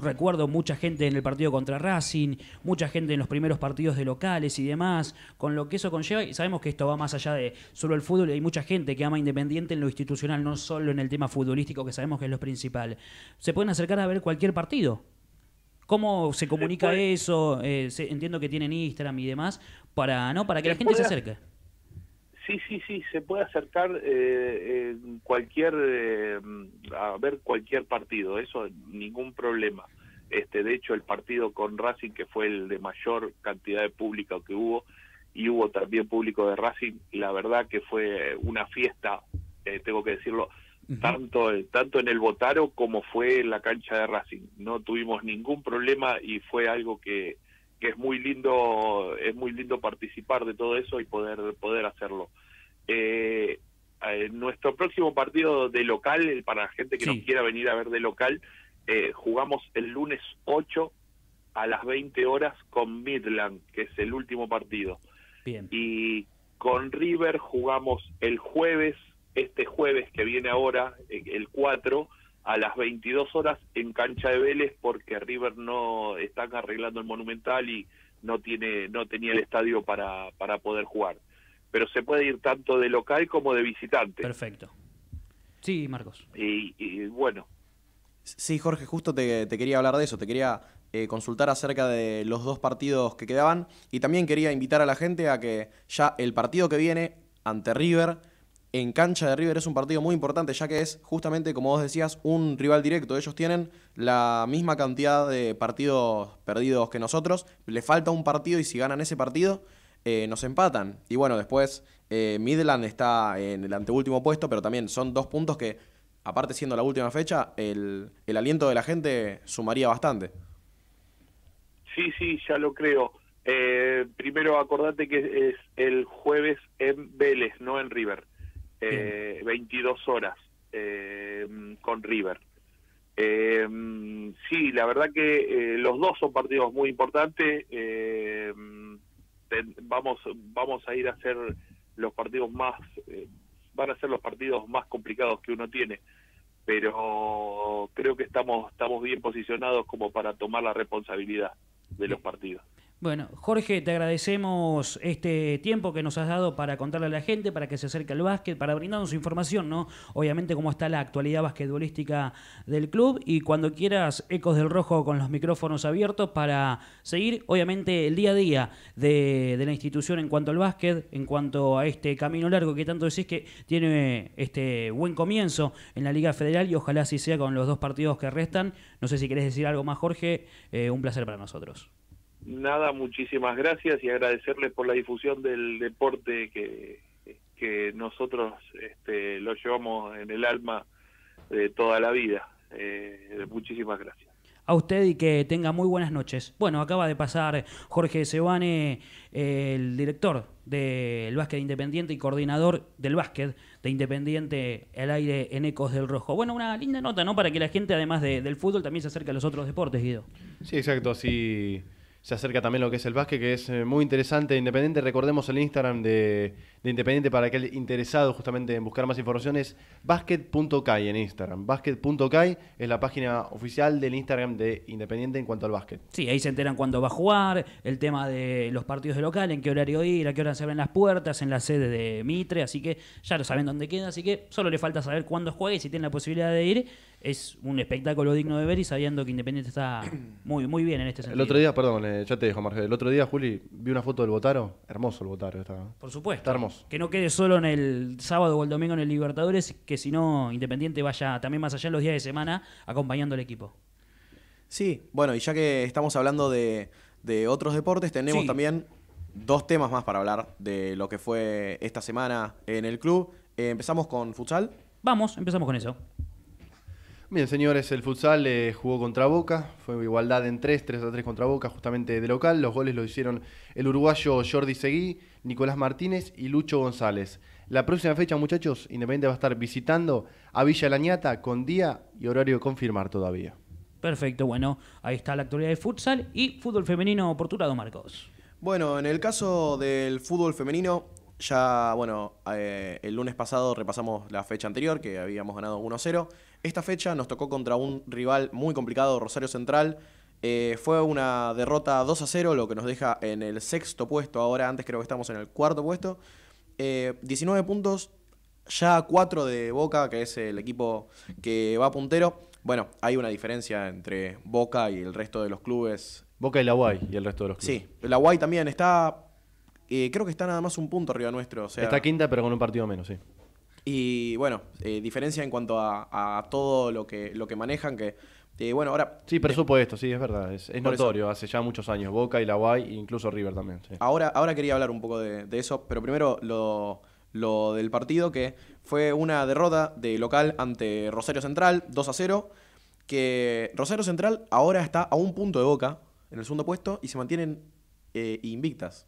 Recuerdo mucha gente en el partido contra Racing, mucha gente en los primeros partidos de locales y demás, con lo que eso conlleva. Y sabemos que esto va más allá de solo el fútbol. Hay mucha gente que ama Independiente en lo institucional, no solo en el tema futbolístico, que sabemos que es lo principal. Se pueden acercar a ver cualquier partido. ¿Cómo se comunica eso? Eh, se, entiendo que tienen Instagram y demás, para, ¿no? para que la gente se acerque Sí, sí, sí, se puede acercar eh, cualquier, eh, a ver cualquier partido, eso ningún problema. Este, de hecho, el partido con Racing, que fue el de mayor cantidad de público que hubo, y hubo también público de Racing, la verdad que fue una fiesta, eh, tengo que decirlo, tanto, tanto en el Botaro como fue en la cancha de Racing. No tuvimos ningún problema y fue algo que que es muy lindo es muy lindo participar de todo eso y poder poder hacerlo eh, eh nuestro próximo partido de local para la gente que no quiera venir a ver de local eh, jugamos el lunes 8 a las 20 horas con Midland que es el último partido y con River jugamos el jueves este jueves que viene ahora eh, el 4 a las 22 horas en cancha de Vélez porque River no están arreglando el Monumental y no tiene no tenía el estadio para, para poder jugar. Pero se puede ir tanto de local como de visitante. Perfecto. Sí, Marcos. Y, bueno. Sí, Jorge, justo te, quería hablar de eso, te quería eh, consultar acerca de los dos partidos que quedaban y también quería invitar a la gente a que ya el partido que viene ante River en cancha de River es un partido muy importante, ya que es justamente, como vos decías, un rival directo. Ellos tienen la misma cantidad de partidos perdidos que nosotros. Le falta un partido y si ganan ese partido, eh, nos empatan. Y bueno, después eh, Midland está en el anteúltimo puesto, pero también son dos puntos que, aparte siendo la última fecha, el, aliento de la gente sumaría bastante. Sí, sí, ya lo creo. Eh, primero acordate que es el jueves en Vélez, no en River eh, 22 horas eh, con River. Eh, sí, la verdad que eh, los dos son partidos muy importantes. Eh, vamos, vamos a ir a hacer los partidos más, van a ser los partidos más complicados que uno tiene pero creo que estamos estamos bien posicionados como para tomar la responsabilidad de los partidos. Bueno, Jorge, te agradecemos este tiempo que nos has dado para contarle a la gente, para que se acerque al básquet, para brindarnos información, ¿no? Obviamente cómo está la actualidad basquetbolística del club y cuando quieras, Ecos del Rojo con los micrófonos abiertos para seguir, obviamente, el día a día de, la institución en cuanto al básquet, en cuanto a este camino largo que tanto decís que tiene este buen comienzo en la Liga Federal y ojalá así sea con los dos partidos que restan. No sé si querés decir algo más, Jorge. Eh, un placer para nosotros. Nada, muchísimas gracias y agradecerles por la difusión del deporte que, que nosotros este, lo llevamos en el alma de toda la vida. Eh, muchísimas gracias. A usted y que tenga muy buenas noches. Bueno, acaba de pasar Jorge Sebane, eh, el director del básquet independiente y coordinador del básquet de Independiente el aire en Ecos del Rojo. Bueno, una linda nota, ¿no? Para que la gente, además del fútbol, también se acerque a los otros deportes, Guido. Sí, exacto. sí se acerca también lo que es el básquet, que es eh, muy interesante. Independiente, recordemos el Instagram de, Independiente para aquel interesado justamente en buscar más información, es en Instagram. Basket.kai es la página oficial del Instagram de Independiente en cuanto al básquet. Sí, ahí se enteran cuándo va a jugar, el tema de los partidos de local, en qué horario ir, a qué hora se abren las puertas, en la sede de Mitre, así que ya lo saben dónde queda, así que solo le falta saber cuándo juegue y si tiene la posibilidad de ir es un espectáculo digno de ver y sabiendo que Independiente está muy, muy bien en este sentido. El otro día, perdón, eh, ya te dejo, Marge. El otro día, Juli, vi una foto del Botaro. Hermoso el Botaro. Está, Por supuesto. Está hermoso. Que no quede solo en el sábado o el domingo en el Libertadores, que si no, Independiente vaya también más allá en los días de semana acompañando al equipo. Sí, bueno, y ya que estamos hablando de, otros deportes, tenemos también dos temas más para hablar de lo que fue esta semana en el club. Eh, empezamos con futsal. Vamos, empezamos con eso. Bien, señores, el futsal eh, jugó contra Boca, fue igualdad en 3, 3 a 3 contra Boca, justamente de local. Los goles los hicieron el uruguayo Jordi Seguí, Nicolás Martínez y Lucho González. La próxima fecha, muchachos, Independiente va a estar visitando a Villa Lañata con día y horario confirmar todavía. Perfecto, bueno, ahí está la actualidad de futsal y fútbol femenino por tu Marcos. Bueno, en el caso del fútbol femenino, ya, bueno, eh, el lunes pasado repasamos la fecha anterior, que habíamos ganado 1-0. Esta fecha nos tocó contra un rival muy complicado, Rosario Central. Eh, fue una derrota 2 a 0, lo que nos deja en el sexto puesto. Ahora, antes creo que estamos en el cuarto puesto. 19 eh, puntos, ya 4 de Boca, que es el equipo que va puntero. Bueno, hay una diferencia entre Boca y el resto de los clubes. Boca y la Guay y el resto de los clubes. Sí, la Guay también está. Eh, creo que está nada más un punto arriba nuestro. está quinta, pero con un partido menos, sí. Y bueno, eh, diferencia en cuanto a, todo lo que, lo que manejan, que eh, bueno, ahora... Sí, presupuesto, sí, es verdad, es, notorio, hace ya muchos años, Boca y la Guay, e incluso River también. Ahora, ahora quería hablar un poco de, eso, pero primero lo, lo, del partido, que fue una derrota de local ante Rosario Central, 2 a 0, que Rosario Central ahora está a un punto de Boca, en el segundo puesto, y se mantienen eh, invictas.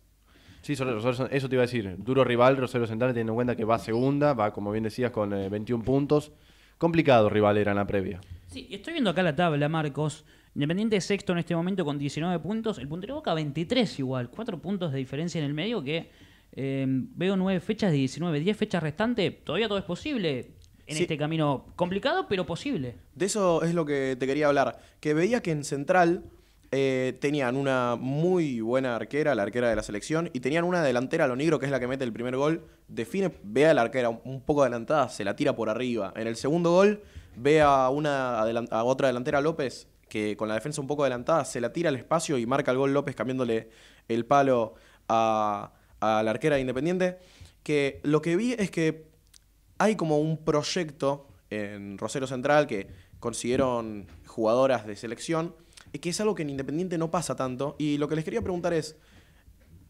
Sí, eso te iba a decir. Duro rival, Rosario Central, teniendo en cuenta que va segunda, va, como bien decías, con 21 eh, puntos. Complicado rival era en la previa. Sí, estoy viendo acá la tabla, Marcos. Independiente sexto en este momento con 19 puntos. El puntero Boca 23 igual. Cuatro puntos de diferencia en el medio que em, veo nueve fechas de 19. 10 fechas restantes. Todavía todo es posible en este camino complicado, pero posible. De eso es lo que te quería hablar. Que veía que en Central eh, tenían una muy buena arquera, la arquera de la selección, y tenían una delantera, lo negro, que es la que mete el primer gol. Define, ve a la arquera un poco adelantada, se la tira por arriba. En el segundo gol, ve a, una, otra delantera, López, que con la defensa un poco adelantada, se la tira al espacio y marca el gol López cambiándole el palo a, la arquera Independiente. Que lo que vi es que hay como un proyecto en Rosero Central que consiguieron jugadoras de selección que es algo que en Independiente no pasa tanto. Y lo que les quería preguntar es,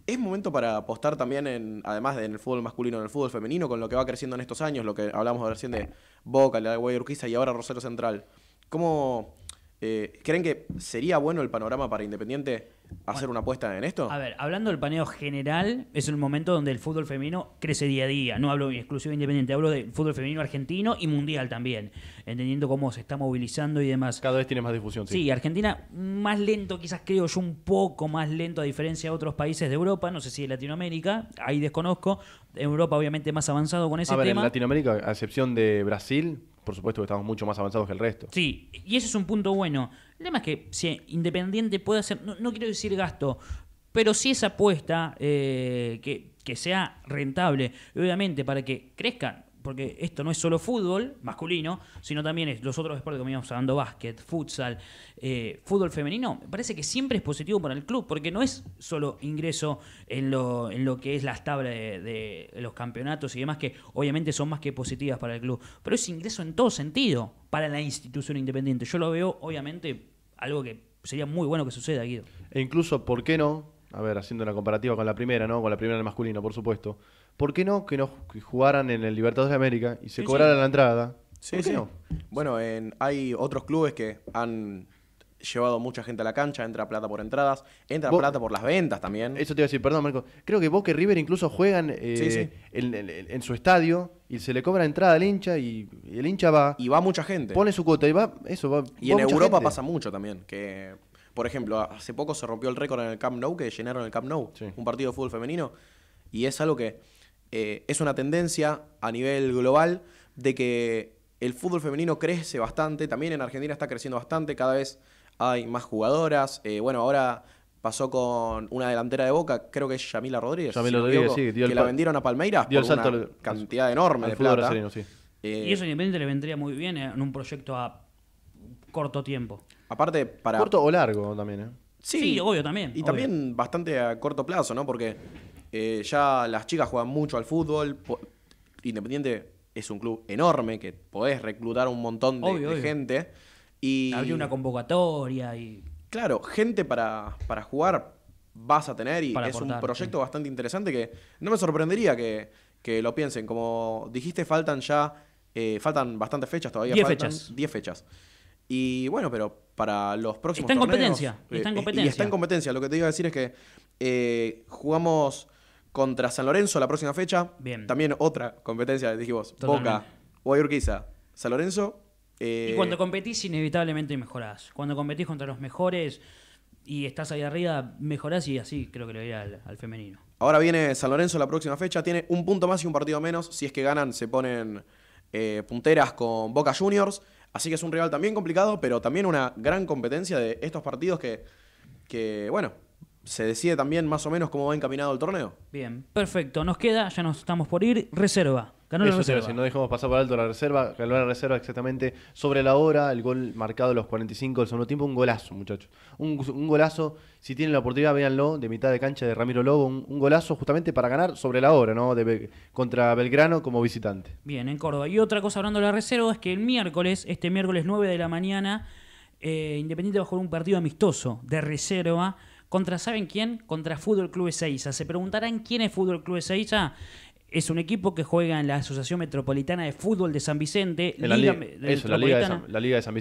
¿es momento para apostar también, en, además del en el fútbol masculino, en el fútbol femenino, con lo que va creciendo en estos años, lo que hablamos recién de Boca, la de Urquiza y ahora Rosario Central? ¿Cómo eh, creen que sería bueno el panorama para Independiente hacer una apuesta en esto? A ver, hablando del paneo general, es un momento donde el fútbol femenino crece día a día. No hablo exclusivo e independiente, hablo del fútbol femenino argentino y mundial también, entendiendo cómo se está movilizando y demás. Cada vez tiene más difusión, sí. Sí, Argentina más lento, quizás creo yo, un poco más lento a diferencia de otros países de Europa, no sé si de Latinoamérica, ahí desconozco. Europa, obviamente, más avanzado con ese tema. A ver, en Latinoamérica, a excepción de Brasil, por supuesto que estamos mucho más avanzados que el resto. Sí, y ese es un punto bueno. El tema es que si Independiente puede hacer, no, quiero decir gasto, pero si esa apuesta eh, que, que sea rentable. Obviamente, para que crezcan porque esto no es solo fútbol masculino, sino también es los otros deportes que veníamos hablando, básquet, futsal, eh, fútbol femenino, me parece que siempre es positivo para el club, porque no es solo ingreso en lo, en lo que es las tablas de, de los campeonatos y demás, que obviamente son más que positivas para el club, pero es ingreso en todo sentido para la institución independiente. Yo lo veo, obviamente, algo que sería muy bueno que suceda, Guido. E incluso, ¿por qué no? A ver, haciendo una comparativa con la primera, ¿no? Con la primera del masculino, por supuesto. ¿Por qué no que no jugaran en el Libertadores de América y se cobraran la entrada? Sí, Bueno, en, hay otros clubes que han llevado mucha gente a la cancha, entra plata por entradas, entra plata por las ventas también. Eso te iba a decir, perdón Marco, creo que vos que River incluso juegan eh, En, su estadio y se le cobra entrada al hincha y, el hincha va... Y va mucha gente. Pone su cuota y va... Eso va... Y en Europa pasa mucho también, que por ejemplo, hace poco se rompió el récord en el Camp Nou, que llenaron el Camp Nou, un partido de fútbol femenino, y es algo que eh, es una tendencia a nivel global de que el fútbol femenino crece bastante, también en Argentina está creciendo bastante, cada vez hay más jugadoras, eh, bueno, ahora pasó con una delantera de Boca, creo que es Yamila Rodríguez, que la vendieron a Palmeiras una cantidad enorme de plata. Eh, y eso Independiente le vendría muy bien en un proyecto a corto tiempo. Aparte para... Corto o largo también, ¿eh? Sí, obvio también. Y también bastante a corto plazo, ¿no? Porque eh, ya las chicas juegan mucho al fútbol. Independiente es un club enorme que podés reclutar un montón de, gente. Y, Abrir una convocatoria y. Claro, gente para, para jugar vas a tener y es un proyecto bastante interesante que no me sorprendería que, lo piensen. Como dijiste, faltan ya. Eh, faltan bastantes fechas todavía. 10 fechas. 10 fechas. Y bueno, pero para los próximos. Está en competencia. está en competencia. Eh, y está en competencia. Lo que te iba a decir es que jugamos contra San Lorenzo la próxima fecha. También otra competencia, dijimos. Boca, Guayurquiza, San Lorenzo. Eh, y cuando competís, inevitablemente mejorás. Cuando competís contra los mejores y estás ahí arriba, mejorás y así creo que lo irá al, femenino. Ahora viene San Lorenzo la próxima fecha. Tiene un punto más y un partido menos. Si es que ganan, se ponen eh, punteras con Boca Juniors. Así que es un rival también complicado, pero también una gran competencia de estos partidos que, que bueno, se decide también más o menos cómo va encaminado el torneo. Bien, perfecto. Nos queda, ya nos estamos por ir, reserva. Ganó Eso la reserva. si no dejamos pasar por alto la reserva, ganó la reserva exactamente sobre la hora, el gol marcado a los 45 del segundo tiempo, un golazo, muchachos. Un, golazo, si tienen la oportunidad, véanlo, de mitad de cancha de Ramiro Lobo, un, golazo justamente para ganar sobre la hora, ¿no? contra Belgrano como visitante. Bien, en Córdoba. Y otra cosa hablando de la reserva es que el miércoles, este miércoles 9 de la mañana, eh, Independiente va a jugar un partido amistoso de reserva ¿Contra saben quién? Contra Fútbol Club Ezeiza. Se preguntarán quién es Fútbol Club Ezeiza. Es un equipo que juega en la Asociación Metropolitana de Fútbol de San Vicente. la, Liga, eso, la, Liga de San, Vicente.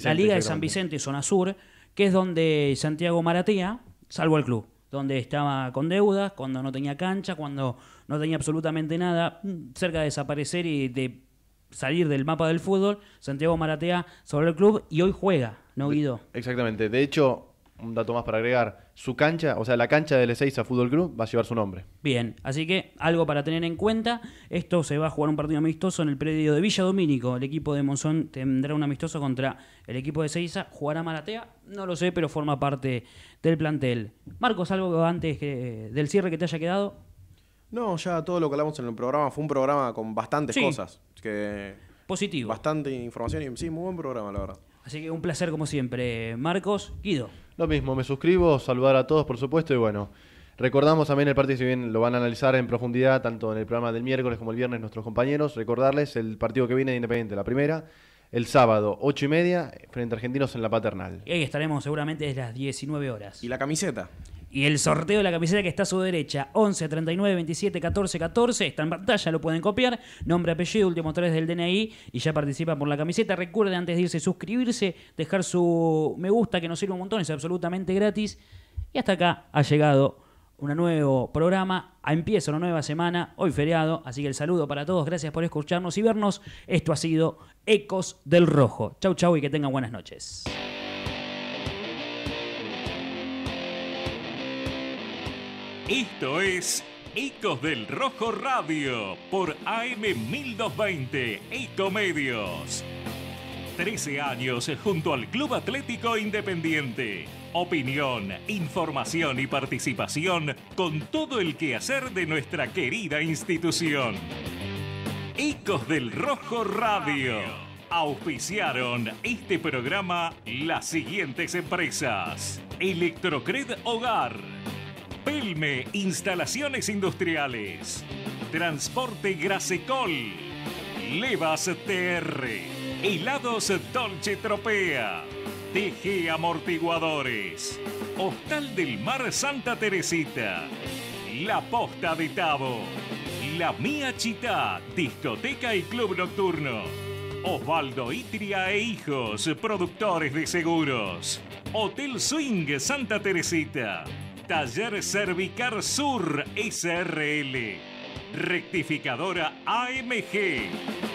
La Liga de San Vicente, Zona Sur, que es donde Santiago Maratea salvo el club. Donde estaba con deudas, cuando no tenía cancha, cuando no tenía absolutamente nada, mm, cerca de desaparecer y de salir del mapa del fútbol, Santiago Maratea sobre el club y hoy juega, ¿no, Guido? Exactamente. De hecho, un dato más para agregar, su cancha, o sea, la cancha del Ezeiza Fútbol Club va a llevar su nombre. Bien, así que algo para tener en cuenta, esto se va a jugar un partido amistoso en el predio de Villa Domínico, el equipo de Monzón tendrá un amistoso contra el equipo de Ezeiza, jugará Malatea no lo sé, pero forma parte del plantel. Marcos, algo antes eh, del cierre que te haya quedado. No, ya todo lo que hablamos en el programa fue un programa con bastantes cosas. Que Positivo. Bastante información y sí, muy buen programa, la verdad. Así que un placer como siempre, Marcos, Guido. Lo mismo, me suscribo, saludar a todos, por supuesto, y bueno. Recordamos también el partido, si bien lo van a analizar en profundidad, tanto en el programa del miércoles como el viernes, nuestros compañeros. Recordarles el partido que viene de Independiente, la primera, el sábado, ocho y media, frente a Argentinos en la Paternal. Y ahí estaremos seguramente desde las 19 horas. ¿Y la camiseta? Y el sorteo de la camiseta que está a su derecha, 11 39 27 14 14, está en pantalla, lo pueden copiar. Nombre, apellido, último 3 del DNI y ya participan por la camiseta. recuerde antes de irse suscribirse, dejar su me gusta que nos sirve un montón, es absolutamente gratis. Y hasta acá ha llegado un nuevo programa. Ah, empieza una nueva semana, hoy feriado, así que el saludo para todos, gracias por escucharnos y vernos. Esto ha sido Ecos del Rojo. Chau, chau y que tengan buenas noches. Esto es Ecos del Rojo Radio por AM1220 Ecomedios. 13 años junto al Club Atlético Independiente. Opinión, información y participación con todo el quehacer de nuestra querida institución. Ecos del Rojo Radio. Auspiciaron este programa las siguientes empresas. Electrocred Hogar. Pelme Instalaciones Industriales. Transporte Grasecol. Levas TR. Helados Dolce Tropea. TG Amortiguadores. Hostal del Mar Santa Teresita. La Posta de Tabo. La Mía Chita, discoteca y club nocturno. Osvaldo Itria e Hijos, productores de seguros. Hotel Swing Santa Teresita. Taller Cervicar Sur SRL. Rectificadora AMG.